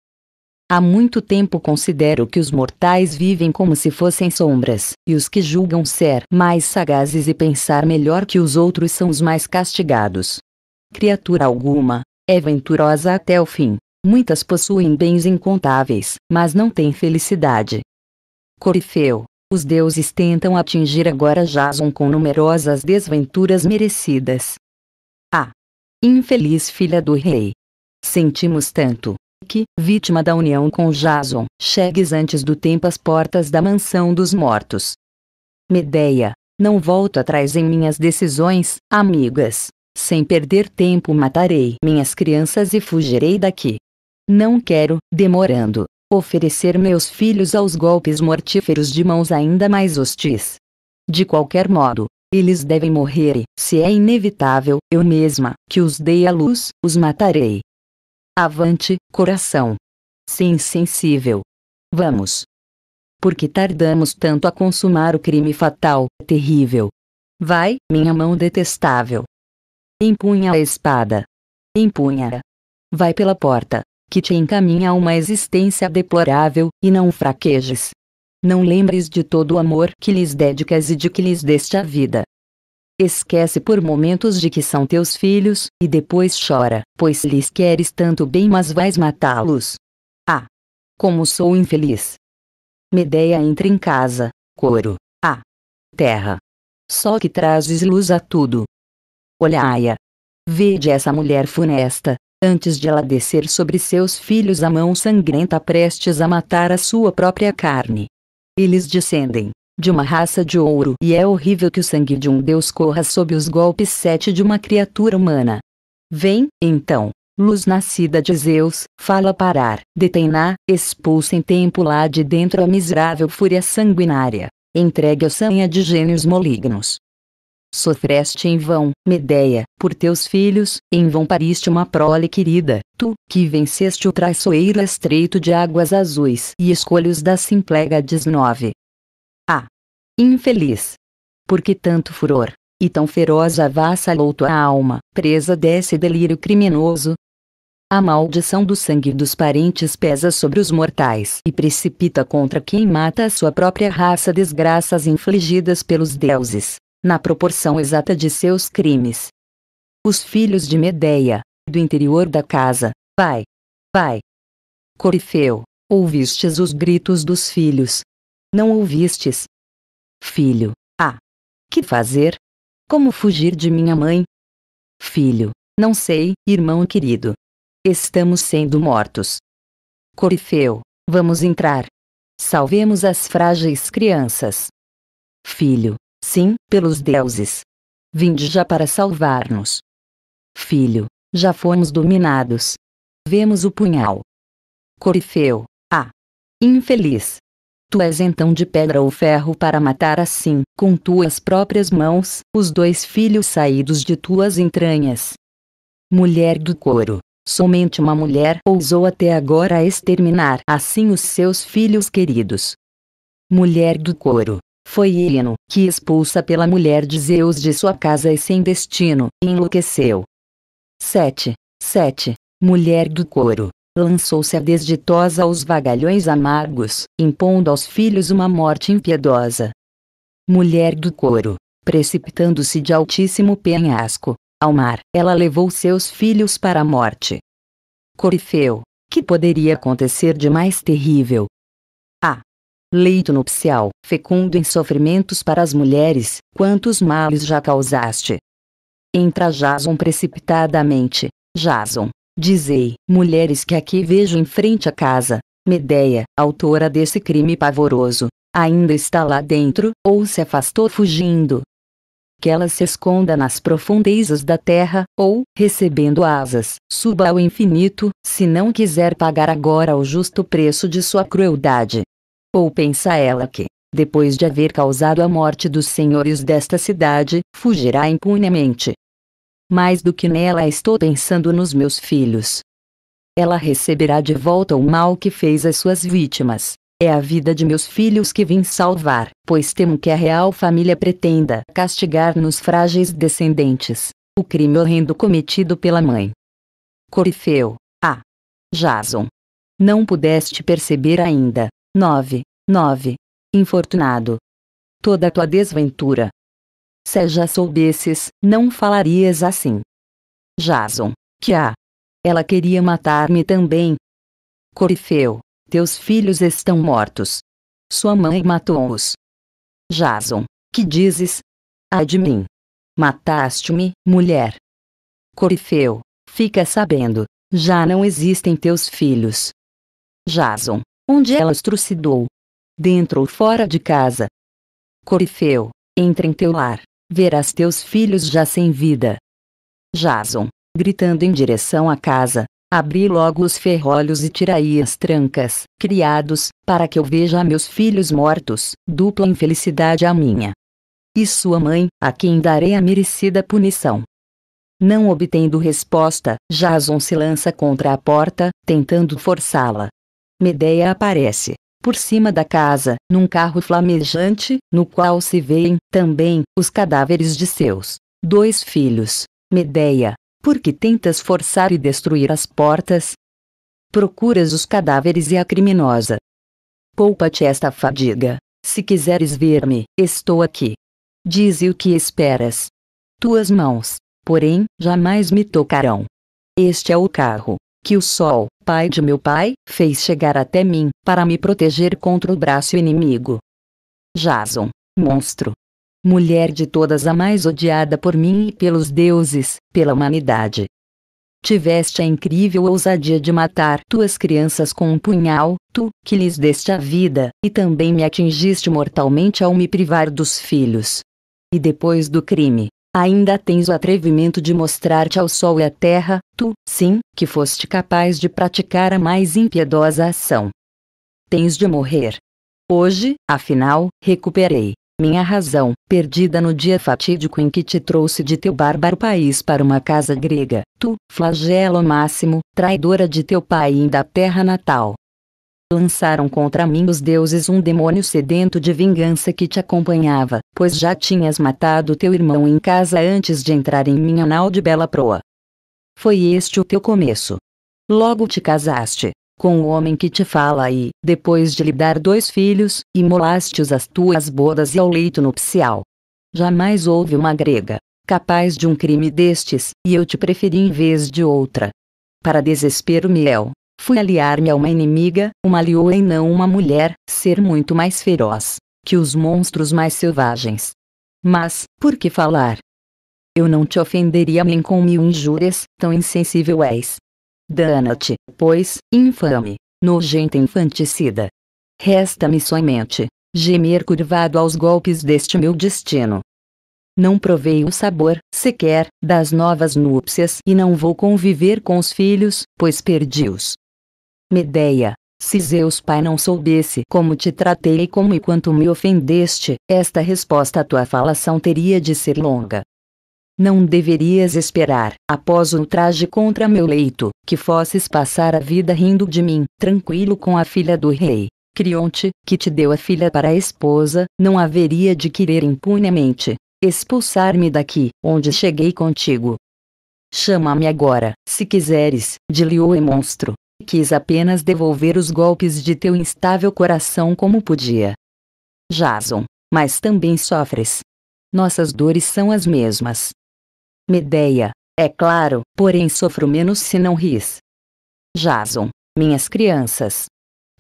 Há muito tempo considero que os mortais vivem como se fossem sombras, e os que julgam ser mais sagazes e pensar melhor que os outros são os mais castigados. Criatura alguma é venturosa até o fim. Muitas possuem bens incontáveis, mas não têm felicidade. Corifeu, os deuses tentam atingir agora Jason com numerosas desventuras merecidas. A infeliz filha do rei. Sentimos tanto que, vítima da união com Jason, chegues antes do tempo às portas da mansão dos mortos. Medeia, não volto atrás em minhas decisões, amigas. Sem perder tempo matarei minhas crianças e fugirei daqui. Não quero, demorando, oferecer meus filhos aos golpes mortíferos de mãos ainda mais hostis. De qualquer modo, eles devem morrer e, se é inevitável, eu mesma, que os dei à luz, os matarei. Avante, coração! Se insensível! Vamos! Por que tardamos tanto a consumar o crime fatal, é terrível? Vai, minha mão detestável! Empunha a espada! Empunha-a! Vai pela porta, que te encaminha a uma existência deplorável, e não fraquejes. Não lembres de todo o amor que lhes dedicas e de que lhes deste a vida. Esquece por momentos de que são teus filhos, e depois chora, pois lhes queres tanto bem mas vais matá-los. Ah! Como sou infeliz! Medeia entra em casa, coro, Ah! Terra! Só que trazes luz a tudo. Olhaia! Vede essa mulher funesta, antes de ela descer sobre seus filhos a mão sangrenta prestes a matar a sua própria carne. Eles descendem de uma raça de ouro e é horrível que o sangue de um deus corra sob os golpes sete de uma criatura humana. Vem, então, luz nascida de Zeus, fala parar, detém-na, expulsa em tempo lá de dentro a miserável fúria sanguinária, entregue a sanha de gênios malignos sofreste em vão, Medeia, por teus filhos, em vão pariste uma prole querida, tu, que venceste o traiçoeiro estreito de águas azuis e escolhos da simplega 19. Ah! Infeliz! Porque tanto furor, e tão feroz avassalou tua alma, presa desse delírio criminoso? A maldição do sangue dos parentes pesa sobre os mortais e precipita contra quem mata a sua própria raça desgraças infligidas pelos deuses na proporção exata de seus crimes. Os filhos de Medeia, do interior da casa, vai, vai. Corifeu, ouvistes os gritos dos filhos. Não ouvistes. Filho, ah! Que fazer? Como fugir de minha mãe? Filho, não sei, irmão querido. Estamos sendo mortos. Corifeu, vamos entrar. Salvemos as frágeis crianças. Filho, Sim, pelos deuses. Vinde já para salvar-nos. Filho, já fomos dominados. Vemos o punhal. Corifeu, ah! Infeliz! Tu és então de pedra ou ferro para matar assim, com tuas próprias mãos, os dois filhos saídos de tuas entranhas. Mulher do couro, somente uma mulher ousou até agora exterminar assim os seus filhos queridos. Mulher do couro, foi Ilino que expulsa pela mulher de Zeus de sua casa e sem destino, e enlouqueceu. 7. 7. Mulher do couro. Lançou-se a desditosa aos vagalhões amargos, impondo aos filhos uma morte impiedosa. Mulher do couro. Precipitando-se de altíssimo penhasco, ao mar, ela levou seus filhos para a morte. Corifeu. Que poderia acontecer de mais terrível? leito nupcial, fecundo em sofrimentos para as mulheres, quantos males já causaste. Entra Jason precipitadamente, Jason, dizei, mulheres que aqui vejo em frente à casa, Medeia, autora desse crime pavoroso, ainda está lá dentro, ou se afastou fugindo. Que ela se esconda nas profundezas da terra, ou, recebendo asas, suba ao infinito, se não quiser pagar agora o justo preço de sua crueldade. Ou pensa ela que, depois de haver causado a morte dos senhores desta cidade, fugirá impunemente? Mais do que nela estou pensando nos meus filhos. Ela receberá de volta o mal que fez às suas vítimas. É a vida de meus filhos que vim salvar, pois temo que a real família pretenda castigar nos frágeis descendentes o crime horrendo cometido pela mãe. Corifeu. Ah! Jason. Não pudeste perceber ainda, 9. 9. Infortunado. Toda tua desventura. Se já soubesses, não falarias assim. Jason, que há? Ela queria matar-me também. Corifeu, teus filhos estão mortos. Sua mãe matou-os. Jason, que dizes? Ai de mim. Mataste-me, mulher. Corifeu, fica sabendo, já não existem teus filhos. Jason, onde ela estrucidou. Dentro ou fora de casa. Corifeu, entra em teu lar, verás teus filhos já sem vida. Jason, gritando em direção à casa, abri logo os ferrolhos e tirai as trancas, criados, para que eu veja meus filhos mortos, dupla infelicidade a minha. E sua mãe, a quem darei a merecida punição. Não obtendo resposta, Jason se lança contra a porta, tentando forçá-la, Medeia aparece, por cima da casa, num carro flamejante, no qual se veem, também, os cadáveres de seus dois filhos. Medeia, por que tentas forçar e destruir as portas? Procuras os cadáveres e a criminosa. Poupa-te esta fadiga. Se quiseres ver-me, estou aqui. Dize o que esperas. Tuas mãos, porém, jamais me tocarão. Este é o carro, que o sol, pai de meu pai, fez chegar até mim, para me proteger contra o braço inimigo. Jason, monstro. Mulher de todas a mais odiada por mim e pelos deuses, pela humanidade. Tiveste a incrível ousadia de matar tuas crianças com um punhal, tu, que lhes deste a vida, e também me atingiste mortalmente ao me privar dos filhos. E depois do crime, Ainda tens o atrevimento de mostrar-te ao sol e à terra, tu, sim, que foste capaz de praticar a mais impiedosa ação. Tens de morrer. Hoje, afinal, recuperei minha razão, perdida no dia fatídico em que te trouxe de teu bárbaro país para uma casa grega, tu, flagelo máximo, traidora de teu pai e da terra natal lançaram contra mim os deuses um demônio sedento de vingança que te acompanhava, pois já tinhas matado teu irmão em casa antes de entrar em minha nau de bela proa. Foi este o teu começo. Logo te casaste, com o homem que te fala e, depois de lhe dar dois filhos, imolaste-os às tuas bodas e ao leito nupcial. Jamais houve uma grega, capaz de um crime destes, e eu te preferi em vez de outra. Para desespero meu, Fui aliar-me a uma inimiga, uma lioa e não uma mulher, ser muito mais feroz que os monstros mais selvagens. Mas, por que falar? Eu não te ofenderia nem com mil injúrias, tão insensível és. Dana-te, pois, infame, nojenta infanticida. Resta-me somente, gemer curvado aos golpes deste meu destino. Não provei o sabor, sequer, das novas núpcias e não vou conviver com os filhos, pois perdi-os. Medeia, se Zeus pai não soubesse como te tratei e como e quanto me ofendeste, esta resposta à tua falação teria de ser longa. Não deverias esperar, após o ultraje contra meu leito, que fosses passar a vida rindo de mim, tranquilo com a filha do rei. Crionte, que te deu a filha para a esposa, não haveria de querer impunemente expulsar-me daqui, onde cheguei contigo. Chama-me agora, se quiseres, de Lioe monstro, quis apenas devolver os golpes de teu instável coração como podia. Jason, mas também sofres. Nossas dores são as mesmas. Medeia, é claro, porém sofro menos se não ris. Jason, minhas crianças.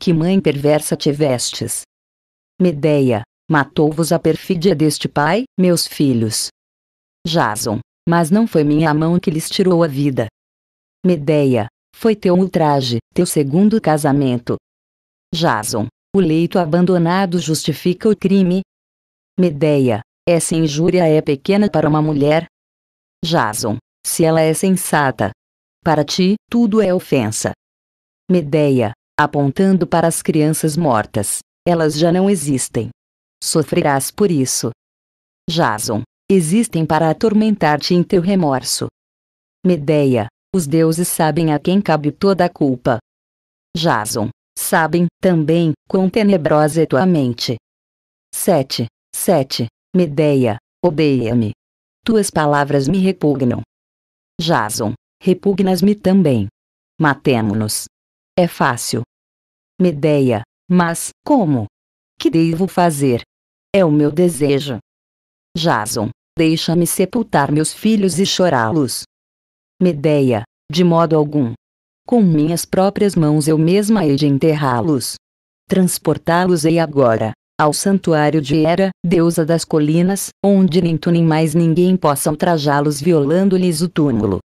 Que mãe perversa tivestes. Medeia, matou-vos a perfídia deste pai, meus filhos. Jason, mas não foi minha mão que lhes tirou a vida. Medeia, foi teu ultraje, teu segundo casamento. Jason, o leito abandonado justifica o crime? Medeia, essa injúria é pequena para uma mulher? Jason, se ela é sensata. Para ti, tudo é ofensa. Medeia, apontando para as crianças mortas, elas já não existem. Sofrerás por isso. Jason, existem para atormentar-te em teu remorso. Medeia, os deuses sabem a quem cabe toda a culpa. Jason, sabem, também, quão tenebrosa é tua mente. 7. 7. Medeia, odeia-me. Tuas palavras me repugnam. Jason, repugnas-me também. Matemo-nos. É fácil. Medeia, mas, como? Que devo fazer? É o meu desejo. Jason, deixa-me sepultar meus filhos e chorá-los. Medeia, de modo algum. Com minhas próprias mãos eu mesma hei de enterrá-los. Transportá-los-ei agora, ao santuário de Hera, deusa das colinas, onde nem tu nem mais ninguém possam trajá-los violando-lhes o túmulo.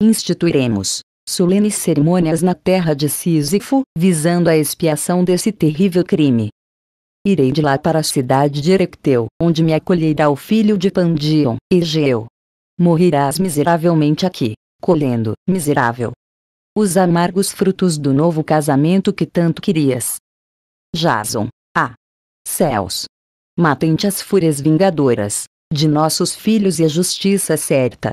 Instituiremos solenes cerimônias na terra de Sísifo, visando a expiação desse terrível crime. Irei de lá para a cidade de Erecteu, onde me acolherá o filho de Pandion, Egeu. Morrerás miseravelmente aqui, colhendo, miserável, os amargos frutos do novo casamento que tanto querias. Jason. Ah! Céus! Matem-te as fúrias vingadoras, de nossos filhos e a justiça certa.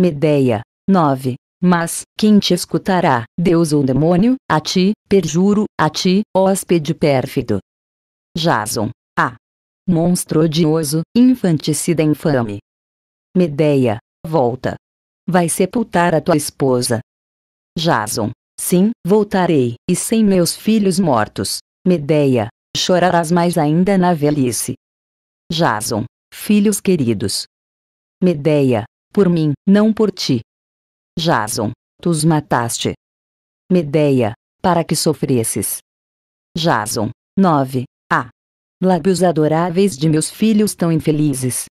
Medeia. 9. Mas, quem te escutará, Deus ou demônio, a ti, perjuro, a ti, hóspede pérfido. Jason. Ah! Monstro odioso, infanticida infame. Medeia, volta. Vai sepultar a tua esposa. Jason. Sim, voltarei, e sem meus filhos mortos. Medeia, chorarás mais ainda na velhice. Jason. Filhos queridos. Medeia, por mim, não por ti. Jason, tu os mataste. Medeia, para que sofresses. Jason, 9. A. Ah. Lábios adoráveis de meus filhos tão infelizes.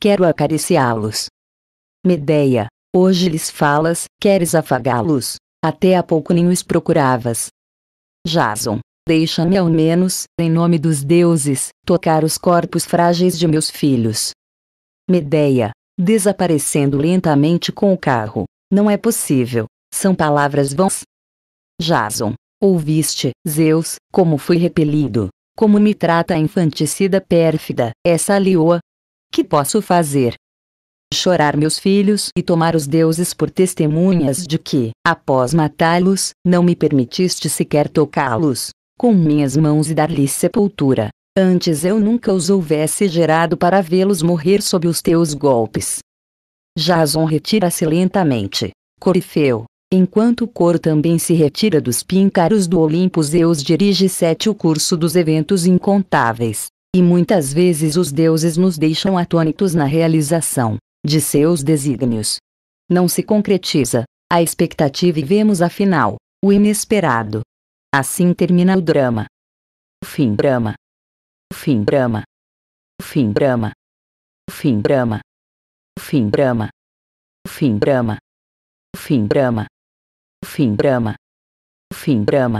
Quero acariciá-los. Medeia, Hoje lhes falas, queres afagá-los. Até há pouco nem os procuravas. Jason, deixa-me ao menos, em nome dos deuses, tocar os corpos frágeis de meus filhos. Medeia, desaparecendo lentamente com o carro. Não é possível. São palavras vãs. Jason, ouviste, Zeus, como fui repelido. Como me trata a infanticida pérfida, essa lioa. Que posso fazer? chorar meus filhos e tomar os deuses por testemunhas de que, após matá-los, não me permitiste sequer tocá-los com minhas mãos e dar-lhes sepultura. Antes eu nunca os houvesse gerado para vê-los morrer sob os teus golpes. Jason retira-se lentamente. Corifeu. Enquanto Coro também se retira dos píncaros do Olimpo Zeus dirige sete o curso dos eventos incontáveis, e muitas vezes os deuses nos deixam atônitos na realização de seus desígnios. Não se concretiza a expectativa e vemos afinal o inesperado. Assim termina o drama. O fim drama. O fim drama. O fim drama. O fim drama. O fim drama. O fim drama. O fim drama. O fim drama. O fim drama.